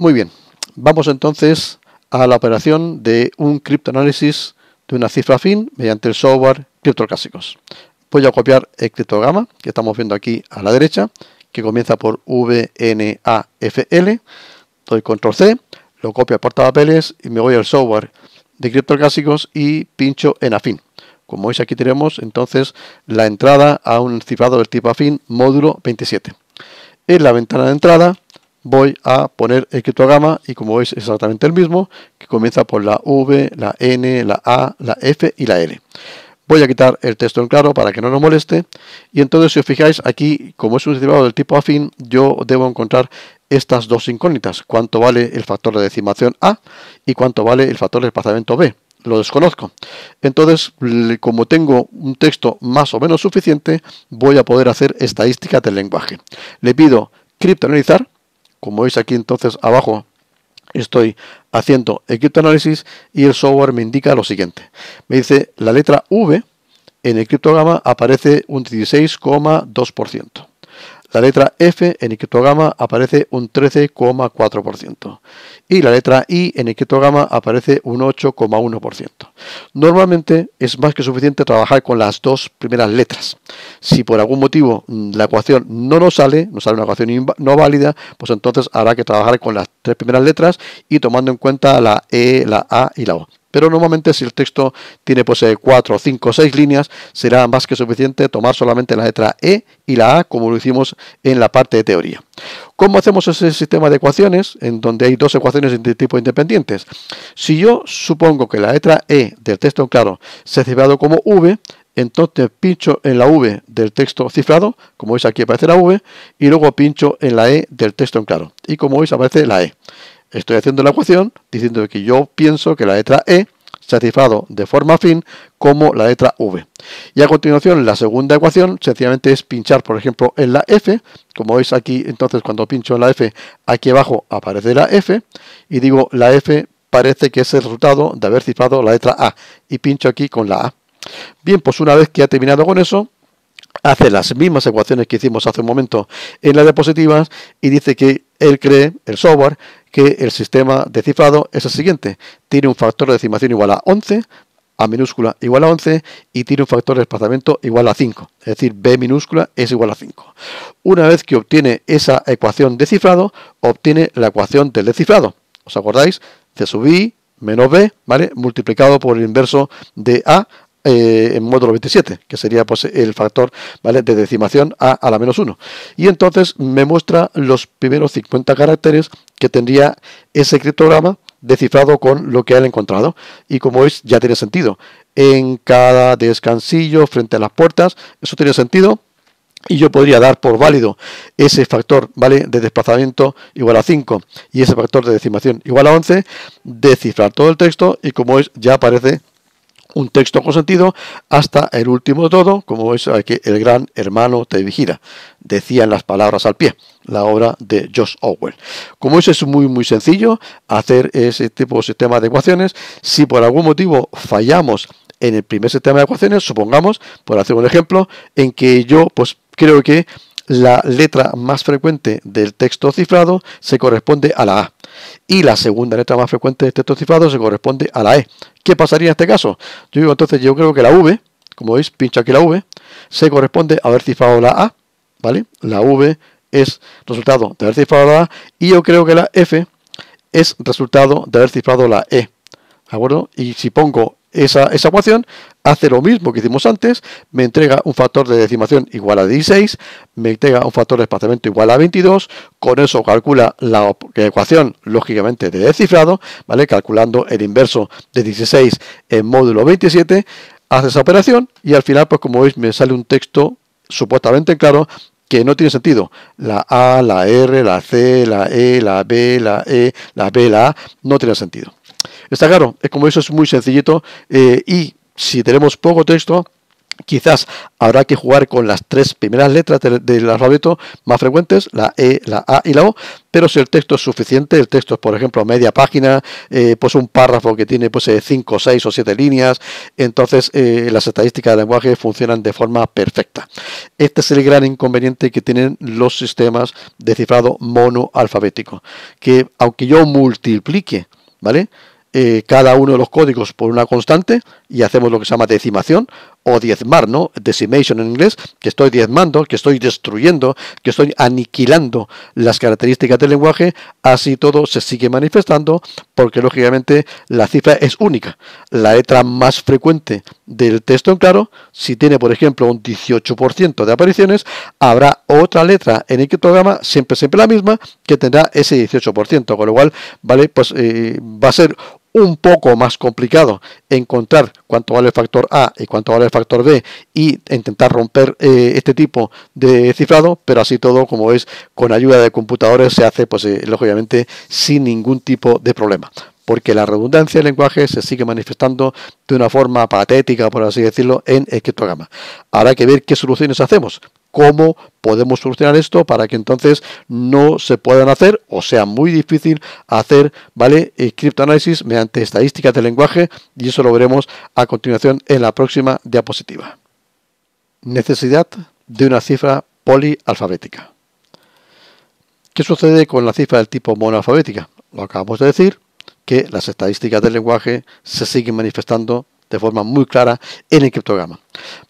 Muy bien, vamos entonces a la operación de un criptoanálisis de una cifra fin mediante el software CryptoCásicos. Voy a copiar el criptograma que estamos viendo aquí a la derecha, que comienza por VNAFL. Doy control C, lo copio al portapapeles y me voy al software de CryptoCásicos y pincho en afín. Como veis aquí tenemos entonces la entrada a un cifrado del tipo afín módulo 27. En la ventana de entrada voy a poner el y como veis es exactamente el mismo, que comienza por la V, la N, la A, la F y la L. Voy a quitar el texto en claro para que no nos moleste y entonces si os fijáis aquí, como es un derivado del tipo afín, yo debo encontrar estas dos incógnitas, cuánto vale el factor de decimación A y cuánto vale el factor de desplazamiento B lo desconozco. Entonces, como tengo un texto más o menos suficiente, voy a poder hacer estadísticas del lenguaje. Le pido criptoanalizar como veis aquí entonces abajo estoy haciendo el criptoanálisis y el software me indica lo siguiente. Me dice la letra V en el criptograma aparece un 16,2%. La letra F en el aparece un 13,4% y la letra I en el aparece un 8,1%. Normalmente es más que suficiente trabajar con las dos primeras letras. Si por algún motivo mm, la ecuación no nos sale, nos sale una ecuación no válida, pues entonces habrá que trabajar con las tres primeras letras y tomando en cuenta la E, la A y la O pero normalmente si el texto tiene 4, 5, 6 líneas, será más que suficiente tomar solamente la letra E y la A, como lo hicimos en la parte de teoría. ¿Cómo hacemos ese sistema de ecuaciones en donde hay dos ecuaciones de tipo independientes? Si yo supongo que la letra E del texto claro se ha cifrado como V, entonces pincho en la V del texto cifrado, como veis aquí aparece la V, y luego pincho en la E del texto en claro, y como veis aparece la E. Estoy haciendo la ecuación diciendo que yo pienso que la letra E se ha cifrado de forma fin como la letra V. Y a continuación, la segunda ecuación sencillamente es pinchar, por ejemplo, en la F. Como veis aquí, entonces cuando pincho en la F, aquí abajo aparece la F y digo la F parece que es el resultado de haber cifrado la letra A y pincho aquí con la A. Bien, pues una vez que ha terminado con eso, hace las mismas ecuaciones que hicimos hace un momento en las diapositivas y dice que él cree, el software, que el sistema de cifrado es el siguiente. Tiene un factor de decimación igual a 11, A minúscula igual a 11 y tiene un factor de desplazamiento igual a 5. Es decir, B minúscula es igual a 5. Una vez que obtiene esa ecuación de cifrado, obtiene la ecuación del descifrado. ¿Os acordáis? C sub i menos b, ¿vale? Multiplicado por el inverso de a eh, en módulo 27, que sería pues, el factor ¿vale? de decimación a, la menos 1. Y entonces me muestra los primeros 50 caracteres que tendría ese criptograma descifrado con lo que él ha encontrado. Y como veis, ya tiene sentido. En cada descansillo, frente a las puertas, eso tiene sentido. Y yo podría dar por válido ese factor ¿vale? de desplazamiento igual a 5 y ese factor de decimación igual a 11, descifrar todo el texto y como veis ya aparece un texto sentido, hasta el último todo, como es que el gran hermano te vigila, decían las palabras al pie, la obra de Josh Orwell. Como eso es muy muy sencillo, hacer ese tipo de sistema de ecuaciones, si por algún motivo fallamos en el primer sistema de ecuaciones, supongamos, por hacer un ejemplo, en que yo pues creo que la letra más frecuente del texto cifrado se corresponde a la A y la segunda letra más frecuente del texto cifrado se corresponde a la E. ¿Qué pasaría en este caso? Yo digo entonces, yo creo que la V, como veis, pincho aquí la V, se corresponde a haber cifrado la A, ¿vale? La V es resultado de haber cifrado la A y yo creo que la F es resultado de haber cifrado la E. ¿De acuerdo? Y si pongo esa, ecuación, hace lo mismo que hicimos antes, me entrega un factor de decimación igual a 16, me entrega un factor de desplazamiento igual a 22, con eso calcula la ecuación, lógicamente, de descifrado, ¿vale? Calculando el inverso de 16 en módulo 27, hace esa operación y al final, pues como veis, me sale un texto supuestamente claro que no tiene sentido. La A, la R, la C, la E, la B, la E, la B, la A, no tiene sentido. Está claro, como eso es muy sencillito eh, y si tenemos poco texto, Quizás habrá que jugar con las tres primeras letras del, alfabeto más frecuentes, la E, la A y la O, pero si el texto es suficiente, el texto es por ejemplo media página, eh, pues un párrafo que tiene pues 5, eh, 6 o 7 líneas, entonces las estadísticas de lenguaje funcionan de forma perfecta. Este es el gran inconveniente que tienen los sistemas de cifrado monoalfabético, que aunque yo multiplique, ¿vale? Eh, cada uno de los códigos por una constante y hacemos lo que se llama decimación o diezmar, ¿no? Decimation en inglés, que estoy diezmando, que estoy destruyendo, que estoy aniquilando las características del lenguaje, así todo se sigue manifestando porque lógicamente la cifra es única. La letra más frecuente del texto en claro, si tiene por ejemplo un 18% de apariciones, habrá otra letra en el criptograma, siempre siempre la misma, que tendrá ese 18%, con lo cual, ¿vale? Pues eh, va a ser un poco más complicado encontrar cuánto vale el factor A y cuánto vale el factor B y intentar romper eh, este tipo de cifrado, pero así todo, como veis, con ayuda de computadores se hace, pues eh, lógicamente, sin ningún tipo de problema porque la redundancia del lenguaje se sigue manifestando de una forma patética, por así decirlo, en criptograma. Habrá que ver qué soluciones hacemos, cómo podemos solucionar esto para que entonces no se puedan hacer o sea muy difícil hacer vale el eh, criptoanálisis mediante estadísticas del lenguaje y eso lo veremos a continuación en la próxima diapositiva necesidad de una cifra polialfabética ¿Qué sucede con la cifra del tipo monoalfabética? Lo acabamos de decir, que las estadísticas del lenguaje se siguen manifestando de forma muy clara en el criptograma.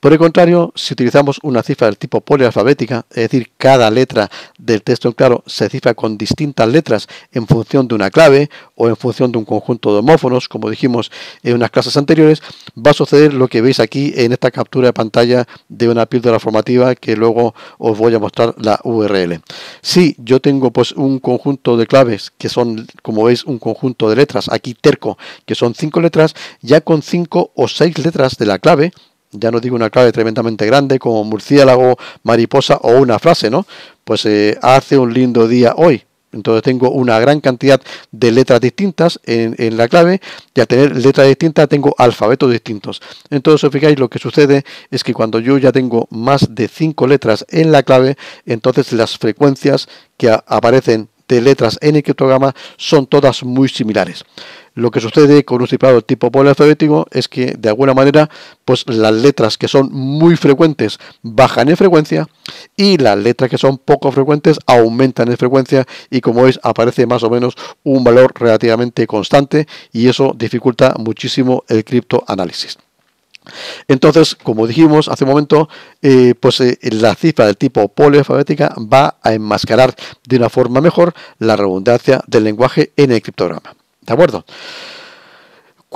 Por el contrario, si utilizamos una cifra del tipo polialfabética, es decir, cada letra del texto en claro se cifra con distintas letras en función de una clave o en función de un conjunto de homófonos, como dijimos en unas clases anteriores, va a suceder lo que veis aquí en esta captura de pantalla de una píldora formativa que luego os voy a mostrar la URL. Si yo tengo pues un conjunto de claves que son, como veis, un conjunto de letras, aquí terco, que son cinco letras, ya con cinco o seis letras de la clave, ya no digo una clave tremendamente grande como murciélago, mariposa o una frase, ¿no? Pues eh, hace un lindo día hoy. Entonces tengo una gran cantidad de letras distintas en, la clave y al tener letras distintas tengo alfabetos distintos. Entonces, fijáis, lo que sucede es que cuando yo ya tengo más de cinco letras en la clave, entonces las frecuencias que aparecen de letras en el criptograma son todas muy similares lo que sucede con un cifrado tipo polialfabético es que de alguna manera pues las letras que son muy frecuentes bajan en frecuencia y las letras que son poco frecuentes aumentan en frecuencia y como veis aparece más o menos un valor relativamente constante y eso dificulta muchísimo el criptoanálisis. Entonces, como dijimos hace un momento, eh, pues eh, la cifra del tipo polialfabética va a enmascarar de una forma mejor la redundancia del lenguaje en el criptograma. ¿De acuerdo?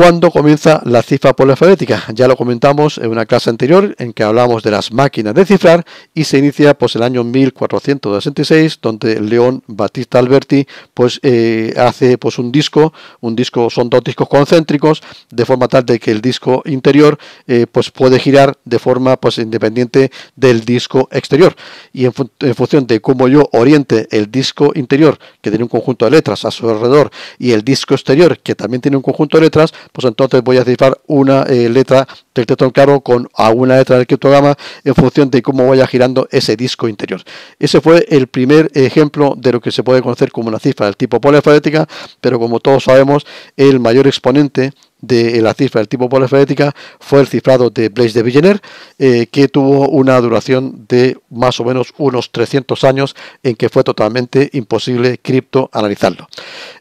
cuándo comienza la cifra polialfabética. Ya lo comentamos en una clase anterior en que hablamos de las máquinas de cifrar y se inicia pues el año 1466 donde León Batista Alberti pues eh, hace pues un disco, un disco son dos discos concéntricos de forma tal de que el disco interior eh, pues puede girar de forma pues independiente del disco exterior y en función de cómo yo oriente el disco interior que tiene un conjunto de letras a su alrededor y el disco exterior que también tiene un conjunto de letras pues entonces voy a cifrar una eh, letra del texto claro con alguna letra del criptograma en función de cómo vaya girando ese disco interior. Ese fue el primer ejemplo de lo que se puede conocer como una cifra del tipo polialfabética, pero como todos sabemos, el mayor exponente de la cifra del tipo polialfabética fue el cifrado de Blaise de Villeneuve, eh, que tuvo una duración de más o menos unos 300 años en que fue totalmente imposible criptoanalizarlo.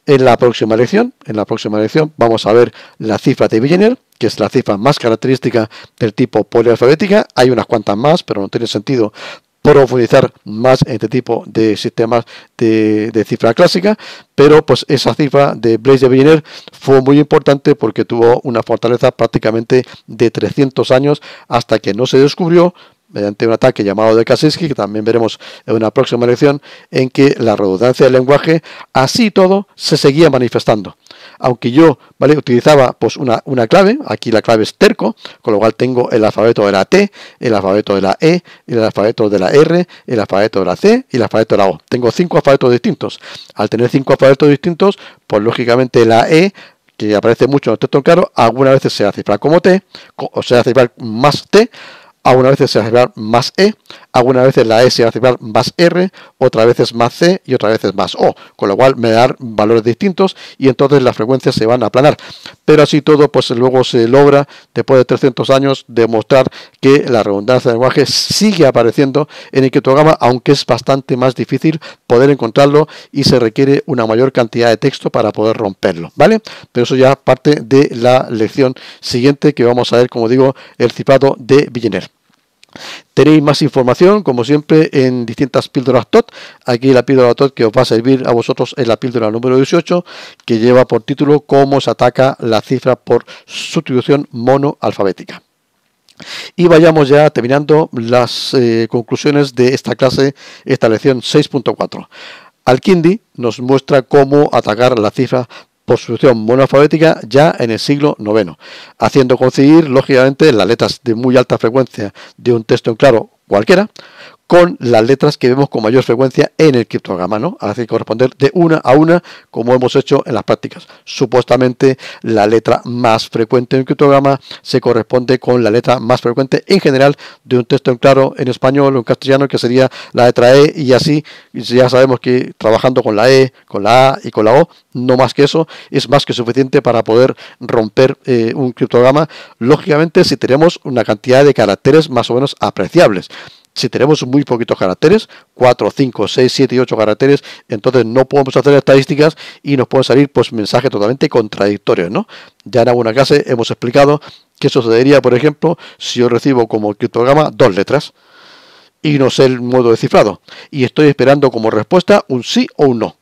En la próxima lección en la próxima lección vamos a ver la cifra de Villeneuve, que es la cifra más característica del tipo polialfabética. Hay unas cuantas más, pero no tiene sentido profundizar más en este tipo de sistemas de, cifra clásica, pero pues esa cifra de Blaise de Villeneuve fue muy importante porque tuvo una fortaleza prácticamente de 300 años hasta que no se descubrió mediante un ataque llamado de Kaczynski, que también veremos en una próxima lección, en que la redundancia del lenguaje, así todo, se seguía manifestando aunque yo ¿vale? utilizaba pues una, clave, aquí la clave es terco, con lo cual tengo el alfabeto de la T, el alfabeto de la E, el alfabeto de la R, el alfabeto de la C y el alfabeto de la O. Tengo cinco alfabetos distintos. Al tener cinco alfabetos distintos, pues lógicamente la E que aparece mucho en el texto claro, algunas veces se hace cifrar como T, o se hace cifrar más T, algunas veces se va a más E, algunas veces la E se va a aceptar más R, otras veces más C y otras veces más O, con lo cual me dar valores distintos y entonces las frecuencias se van a aplanar. Pero así todo, pues luego se logra, después de 300 años, demostrar que la redundancia de lenguaje sigue apareciendo en el que criptograma, aunque es bastante más difícil poder encontrarlo y se requiere una mayor cantidad de texto para poder romperlo, ¿vale? Pero eso ya parte de la lección siguiente que vamos a ver, como digo, el cipado de Villeneuve. Tenéis más información, como siempre, en distintas píldoras TOT. Aquí la píldora TOT que os va a servir a vosotros es la píldora número 18, que lleva por título Cómo se ataca la cifra por sustitución monoalfabética. Y vayamos ya terminando las eh, conclusiones de esta clase, esta lección 6.4. Al-Kindi nos muestra cómo atacar la cifra por solución monofabética ya en el siglo IX, haciendo coincidir, lógicamente, las letras de muy alta frecuencia de un texto en claro cualquiera con las letras que vemos con mayor frecuencia en el criptograma, ¿no? Ahora hay corresponder de una a una, como hemos hecho en las prácticas. Supuestamente la letra más frecuente en el criptograma se corresponde con la letra más frecuente en general de un texto en claro en español o en castellano, que sería la letra E, y así ya sabemos que trabajando con la E, con la A y con la O, no más que eso, es más que suficiente para poder romper eh, un criptograma, lógicamente si tenemos una cantidad de caracteres más o menos apreciables si tenemos muy poquitos caracteres, 4, 5, 6, 7 y 8 caracteres, entonces no podemos hacer estadísticas y nos pueden salir pues mensajes totalmente contradictorios, ¿no? Ya en alguna clase hemos explicado qué sucedería, por ejemplo, si yo recibo como criptograma dos letras y no sé el modo de cifrado y estoy esperando como respuesta un sí o un no.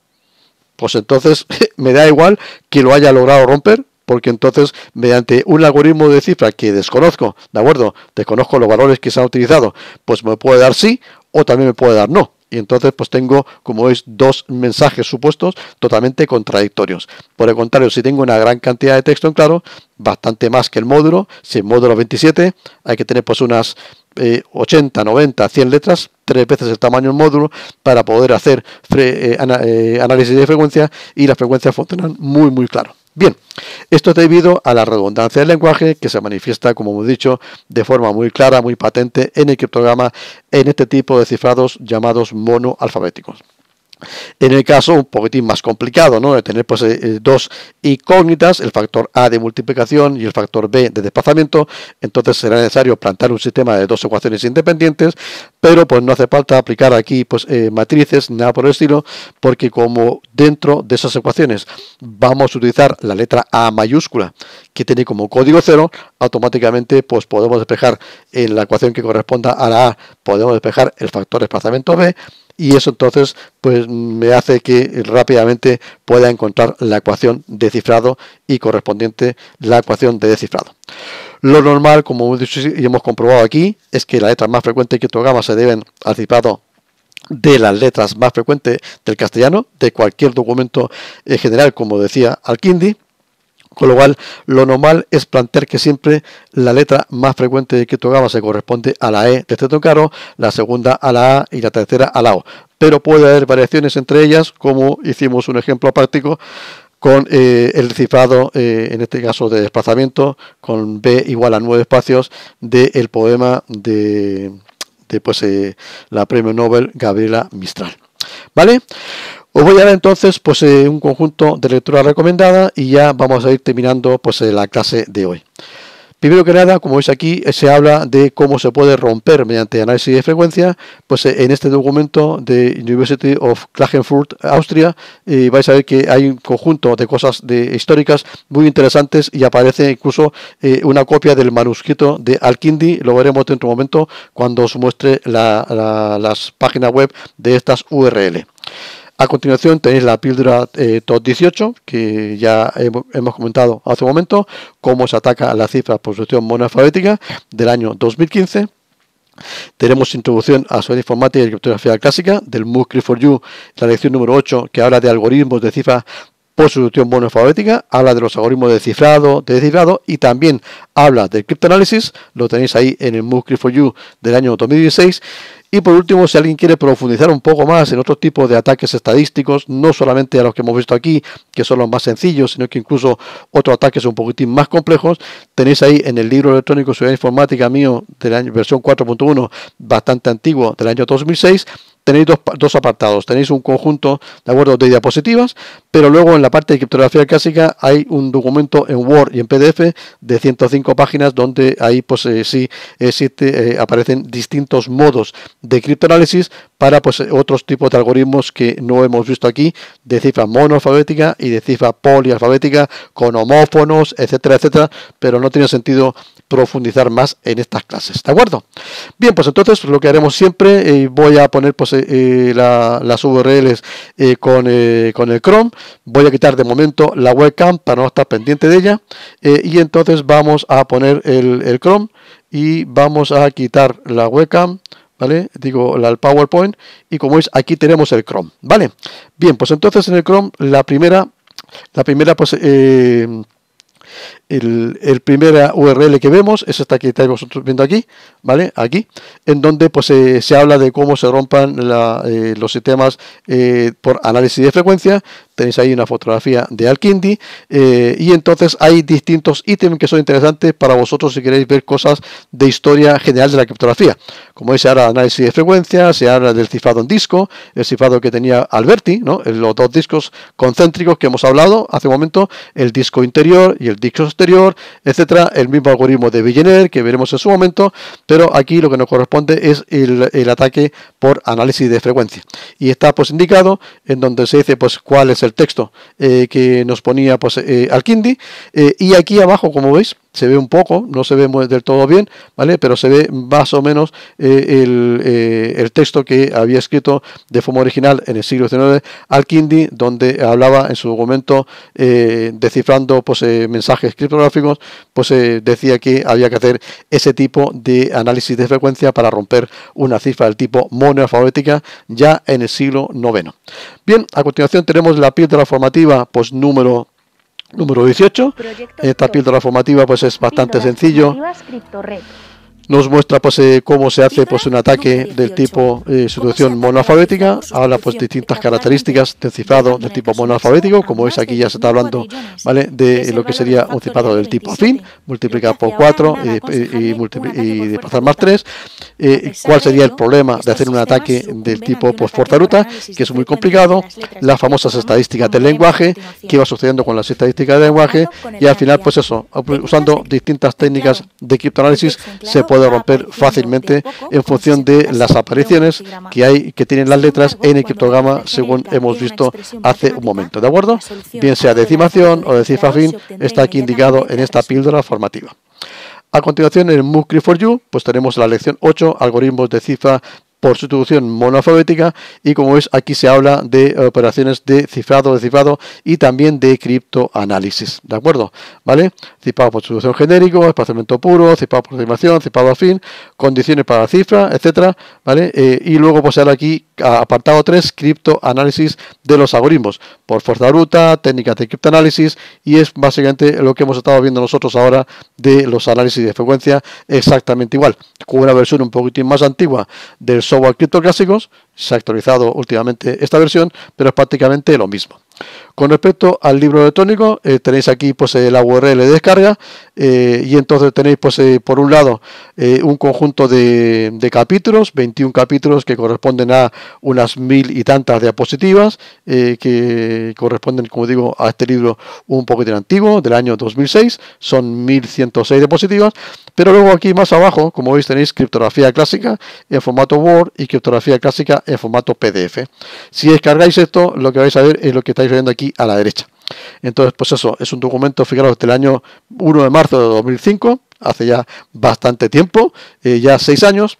Pues entonces me da igual que lo haya logrado romper porque entonces mediante un algoritmo de cifra que desconozco, ¿de acuerdo? Desconozco los valores que se han utilizado, pues me puede dar sí o también me puede dar no y entonces pues tengo, como veis, dos mensajes supuestos totalmente contradictorios. Por el contrario, si tengo una gran cantidad de texto en claro, bastante más que el módulo, si el módulo 27 hay que tener pues unas 80, 90, 100 letras, tres veces el tamaño del módulo para poder hacer eh, eh, análisis de frecuencia y las frecuencias funcionan muy muy claro. Bien, esto es debido a la redundancia del lenguaje que se manifiesta, como hemos dicho, de forma muy clara, muy patente en el criptograma en este tipo de cifrados llamados monoalfabéticos. En el caso un poquitín más complicado, ¿no? De tener pues eh, eh, dos incógnitas, el factor A de multiplicación y el factor B de desplazamiento, entonces será necesario plantar un sistema de dos ecuaciones independientes, pero pues no hace falta aplicar aquí pues eh, matrices, nada por el estilo, porque como dentro de esas ecuaciones vamos a utilizar la letra A mayúscula, que tiene como código cero, automáticamente pues podemos despejar en la ecuación que corresponda a la A, podemos despejar el factor desplazamiento B, y eso entonces pues me hace que rápidamente pueda encontrar la ecuación de cifrado y correspondiente la ecuación de descifrado. Lo normal, como hemos comprobado aquí, es que las letras más frecuentes que gama se deben al cifrado de las letras más frecuentes del castellano, de cualquier documento en general, como decía Alkindi con lo cual, lo normal es plantear que siempre la letra más frecuente que tocaba se corresponde a la E de este tocaro, la segunda a la A y la tercera a la O. Pero puede haber variaciones entre ellas, como hicimos un ejemplo práctico con eh, el cifrado, eh, en este caso de desplazamiento, con B igual a nueve espacios del el poema de, de pues, eh, la premio Nobel Gabriela Mistral. ¿Vale? Os voy a dar entonces pues, eh, un conjunto de lecturas recomendadas y ya vamos a ir terminando pues, eh, la clase de hoy. Primero que nada, como veis aquí, eh, se habla de cómo se puede romper mediante análisis de frecuencia. Pues en este documento de University of Klagenfurt, Austria, vais a ver que hay un conjunto de cosas de, históricas muy interesantes y aparece incluso una copia del manuscrito de Al-Kindi. Lo veremos dentro de un momento cuando os muestre las páginas web de estas URL. A continuación tenéis la píldora eh, top 18, que ya hemos comentado hace un momento, cómo se ataca la cifra cifras por solución monoalfabética del año 2015. Tenemos introducción a su informática y criptografía clásica del MOOC for You, la lección número 8, que habla de algoritmos de cifra por sustitución monoalfabética, habla de los algoritmos de cifrado, de descifrado y también habla del criptoanálisis, lo tenéis ahí en el MOOC for You del año 2016. Y por último, si alguien quiere profundizar un poco más en otros tipos de ataques estadísticos, no solamente a los que hemos visto aquí, que son los más sencillos, sino que incluso otros ataques un poquitín más complejos, tenéis ahí en el libro electrónico ciudad Informática mío de la versión 4.1, bastante antiguo, del año 2006, tenéis dos, apartados. Tenéis un conjunto de acuerdo de diapositivas, pero luego en la parte de criptografía clásica hay un documento en Word y en PDF de 105 páginas donde ahí pues eh, sí existe, eh, aparecen distintos modos de criptoanálisis para pues eh, otros tipos de algoritmos que no hemos visto aquí de cifra monoalfabética y de cifra polialfabética con homófonos, etcétera, etcétera, pero no tiene sentido profundizar más en estas clases, ¿de acuerdo? Bien, pues entonces lo que haremos siempre, voy a poner pues eh, las URLs eh, eh, con, el Chrome. Voy a quitar de momento la webcam para no estar pendiente de ella. y entonces vamos a poner el, el, Chrome y vamos a quitar la webcam. ¿Vale? Digo, la, el PowerPoint. Y como veis, aquí tenemos el Chrome. ¿Vale? Bien, pues entonces en el Chrome, la primera, la primera, pues, el, primer primera URL que vemos es esta que estáis vosotros viendo aquí, ¿vale? Aquí, en donde pues se habla de cómo se rompan eh, los sistemas eh, por análisis de frecuencia. Tenéis ahí una fotografía de Alkindi eh, y entonces hay distintos ítems que son interesantes para vosotros si queréis ver cosas de historia general de la criptografía. Como es ahora análisis de frecuencia, se habla del cifrado en disco, el cifrado que tenía Alberti, ¿no? Los dos discos concéntricos que hemos hablado hace un momento, el disco interior y el disco etcétera, el mismo algoritmo de Villeneuve que veremos en su momento, pero aquí lo que nos corresponde es el, ataque por análisis de frecuencia. Y está pues indicado en donde se dice pues cuál es el texto eh, que nos ponía pues eh, al kindi eh, y aquí abajo como veis se ve un poco, no se ve del todo bien, ¿vale? Pero se ve más o menos eh, eh, el, texto que había escrito de forma original en el siglo XIX Al-Kindi, donde hablaba en su documento, eh, descifrando pues, mensajes criptográficos, pues decía que había que hacer ese tipo de análisis de frecuencia para romper una cifra del tipo monoalfabética ya en el siglo IX. Bien, a continuación tenemos la piedra formativa, pues número Número 18. Esta píldora formativa pues es bastante sencillo nos muestra pues eh, cómo se hace pues un ataque del tipo eh, situación monoalfabética, habla pues distintas características de cifrado del tipo monoalfabético, como es aquí ya se está hablando, ¿vale? De lo que sería un cifrado del tipo fin, multiplicar por 4 eh, y, pasar más 3, cuál sería el problema de hacer un ataque del tipo pues forza ruta, que es muy complicado, las famosas estadísticas del lenguaje, qué va sucediendo con las estadísticas del lenguaje y al final pues eso, pues, usando distintas técnicas de criptoanálisis se puede de romper fácilmente en función de las apariciones que hay que tienen las letras en el criptograma, según hemos visto hace un momento. ¿De acuerdo? Bien sea decimación o de cifra fin, está aquí indicado en esta píldora formativa. A continuación, en MOOC for You, pues tenemos la lección 8, algoritmos de cifra por sustitución monofabética, y como es aquí se habla de eh, operaciones de cifrado, de cifrado y también de criptoanálisis, ¿de acuerdo? ¿Vale? Cifrado por sustitución genérico, espaciamiento puro, cifrado por afirmación, cifrado afín, condiciones para la cifra, etcétera, ¿vale? Eh, y luego pues aquí apartado 3, criptoanálisis de los algoritmos, por fuerza bruta, técnicas de criptoanálisis y es básicamente lo que hemos estado viendo nosotros ahora de los análisis de frecuencia exactamente igual, con una versión un poquitín más antigua del software clásicos se ha actualizado últimamente esta versión, pero es prácticamente lo mismo. Con respecto al libro electrónico, eh, tenéis aquí pues, la URL de descarga eh, y entonces tenéis pues, eh, por un lado un conjunto de, capítulos, 21 capítulos que corresponden a unas mil y tantas diapositivas que corresponden, como digo, a este libro un poquito antiguo del año 2006, son 1106 diapositivas, pero luego aquí más abajo, como veis, tenéis criptografía clásica en formato Word y criptografía clásica en formato PDF. Si descargáis esto, lo que vais a ver es lo que estáis viendo aquí a la derecha. Entonces, pues eso, es un documento, fijaros, del año 1 de marzo de 2005, hace ya bastante tiempo, eh, ya seis años.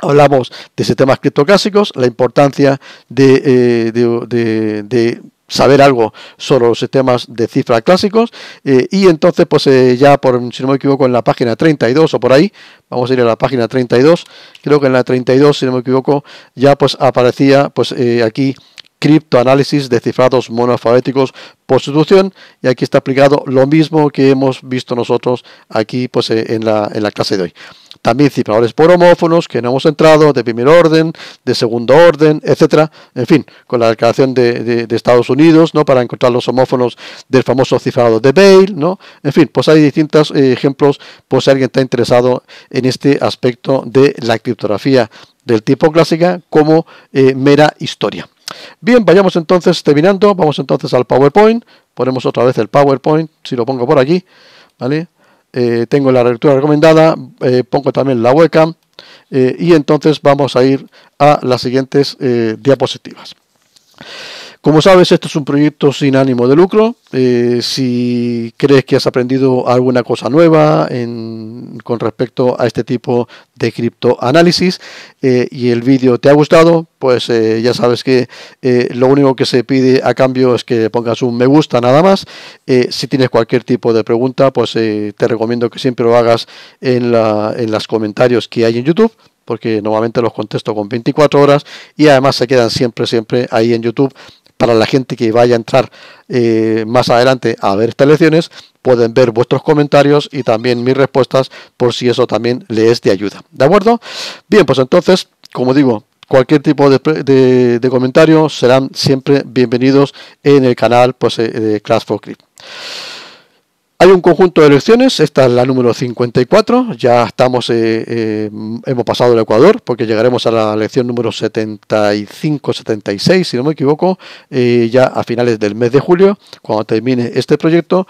Hablamos de sistemas criptoclásicos, la importancia eh, de, de, saber algo sobre los sistemas de cifra clásicos eh, y entonces pues ya por si no me equivoco en la página 32 o por ahí vamos a ir a la página 32 creo que en la 32 si no me equivoco ya pues aparecía pues aquí criptoanálisis de cifrados monoalfabéticos por sustitución y aquí está aplicado lo mismo que hemos visto nosotros aquí pues, eh, en, la, en la clase de hoy. También cifradores por homófonos que no hemos entrado, de primer orden, de segundo orden, etcétera. En fin, con la declaración de, Estados Unidos, ¿no? Para encontrar los homófonos del famoso cifrado de Bale, ¿no? En fin, pues hay distintos eh, ejemplos, pues si alguien está interesado en este aspecto de la criptografía del tipo clásica como eh, mera historia. Bien, vayamos entonces terminando, vamos entonces al PowerPoint, ponemos otra vez el PowerPoint, si lo pongo por aquí, ¿vale? Eh, tengo la lectura recomendada, eh, pongo también la webcam eh, y entonces vamos a ir a las siguientes diapositivas. Como sabes, esto es un proyecto sin ánimo de lucro. Eh, si crees que has aprendido alguna cosa nueva con respecto a este tipo de criptoanálisis eh, y el vídeo te ha gustado, pues eh, ya sabes que lo único que se pide a cambio es que pongas un me gusta nada más. si tienes cualquier tipo de pregunta, pues te recomiendo que siempre lo hagas en, en los comentarios que hay en YouTube porque normalmente los contesto con 24 horas y además se quedan siempre, siempre ahí en YouTube para la gente que vaya a entrar eh, más adelante a ver estas lecciones, pueden ver vuestros comentarios y también mis respuestas por si eso también les es de ayuda. ¿De acuerdo? Bien, pues entonces, como digo, cualquier tipo de, comentario serán siempre bienvenidos en el canal pues, eh, de Class for hay un conjunto de elecciones, esta es la número 54, ya estamos, eh, eh, hemos pasado el Ecuador, porque llegaremos a la lección número 75-76, si no me equivoco, eh, ya a finales del mes de julio, cuando termine este proyecto.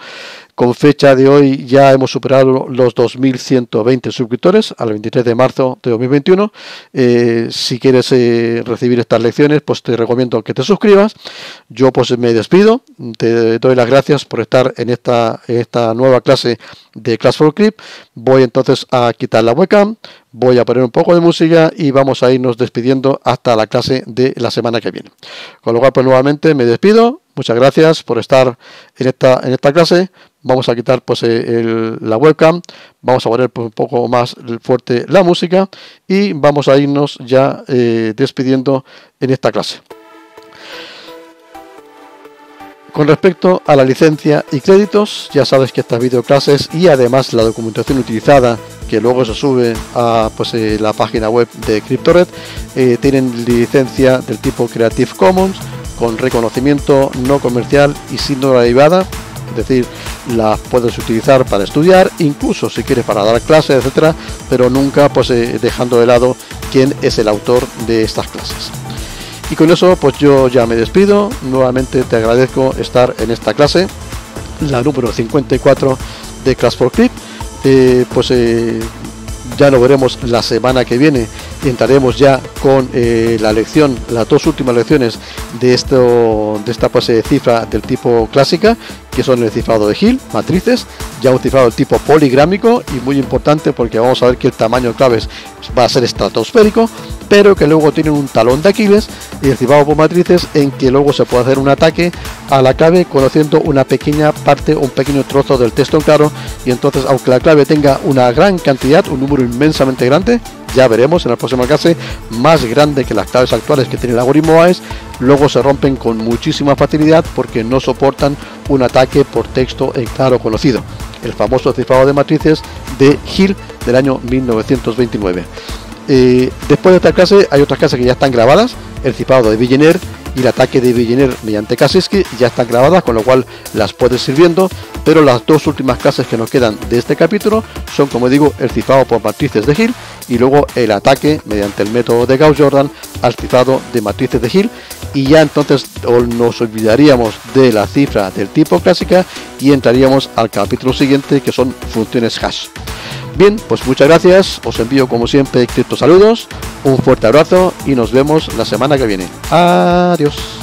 Con fecha de hoy ya hemos superado los 2.120 suscriptores al 23 de marzo de 2021. Eh, si quieres eh, recibir estas lecciones, pues te recomiendo que te suscribas. Yo pues me despido. Te doy las gracias por estar en esta, esta nueva clase de Class for Clip. Voy entonces a quitar la webcam, voy a poner un poco de música y vamos a irnos despidiendo hasta la clase de la semana que viene. Con lo cual, pues nuevamente me despido. Muchas gracias por estar en esta clase vamos a quitar pues eh, la webcam, vamos a poner pues, un poco más fuerte la música y vamos a irnos ya eh, despidiendo en esta clase. Con respecto a la licencia y créditos, ya sabes que estas videoclases y además la documentación utilizada, que luego se sube a pues, eh, la página web de CryptoRed, tienen licencia del tipo Creative Commons, con reconocimiento no comercial y sin derivada, es decir, las puedes utilizar para estudiar, incluso si quieres para dar clases, etcétera, pero nunca pues eh, dejando de lado quién es el autor de estas clases. Y con eso pues yo ya me despido, nuevamente te agradezco estar en esta clase, la número 54 de Class for Clip, eh, pues eh, ya lo veremos la semana que viene. Entraremos ya con eh, la lección, las dos últimas lecciones de, esto, de esta fase de cifra del tipo clásica, que son el cifrado de gil matrices, ya un cifrado del tipo poligrámico y muy importante porque vamos a ver que el tamaño de claves va a ser estratosférico pero que luego tienen un talón de Aquiles y cifrado por matrices en que luego se puede hacer un ataque a la clave conociendo una pequeña parte o un pequeño trozo del texto en claro y entonces aunque la clave tenga una gran cantidad, un número inmensamente grande, ya veremos en el próximo clase, más grande que las claves actuales que tiene el algoritmo AES, luego se rompen con muchísima facilidad porque no soportan un ataque por texto en claro conocido, el famoso cifrado de matrices de Hill del año 1929. Eh, después de esta clase hay otras clases que ya están grabadas, el cifrado de Villeneuve y el ataque de Villeneuve mediante Kaczynski ya están grabadas, con lo cual las puedes ir viendo, pero las dos últimas clases que nos quedan de este capítulo son, como digo, el cifrado por matrices de Hill y luego el ataque mediante el método de Gauss-Jordan al cifrado de matrices de Hill y ya entonces nos olvidaríamos de la cifra del tipo clásica y entraríamos al capítulo siguiente que son funciones hash. Bien, pues muchas gracias, os envío como siempre cripto saludos, un fuerte abrazo y nos vemos la semana que viene. Adiós.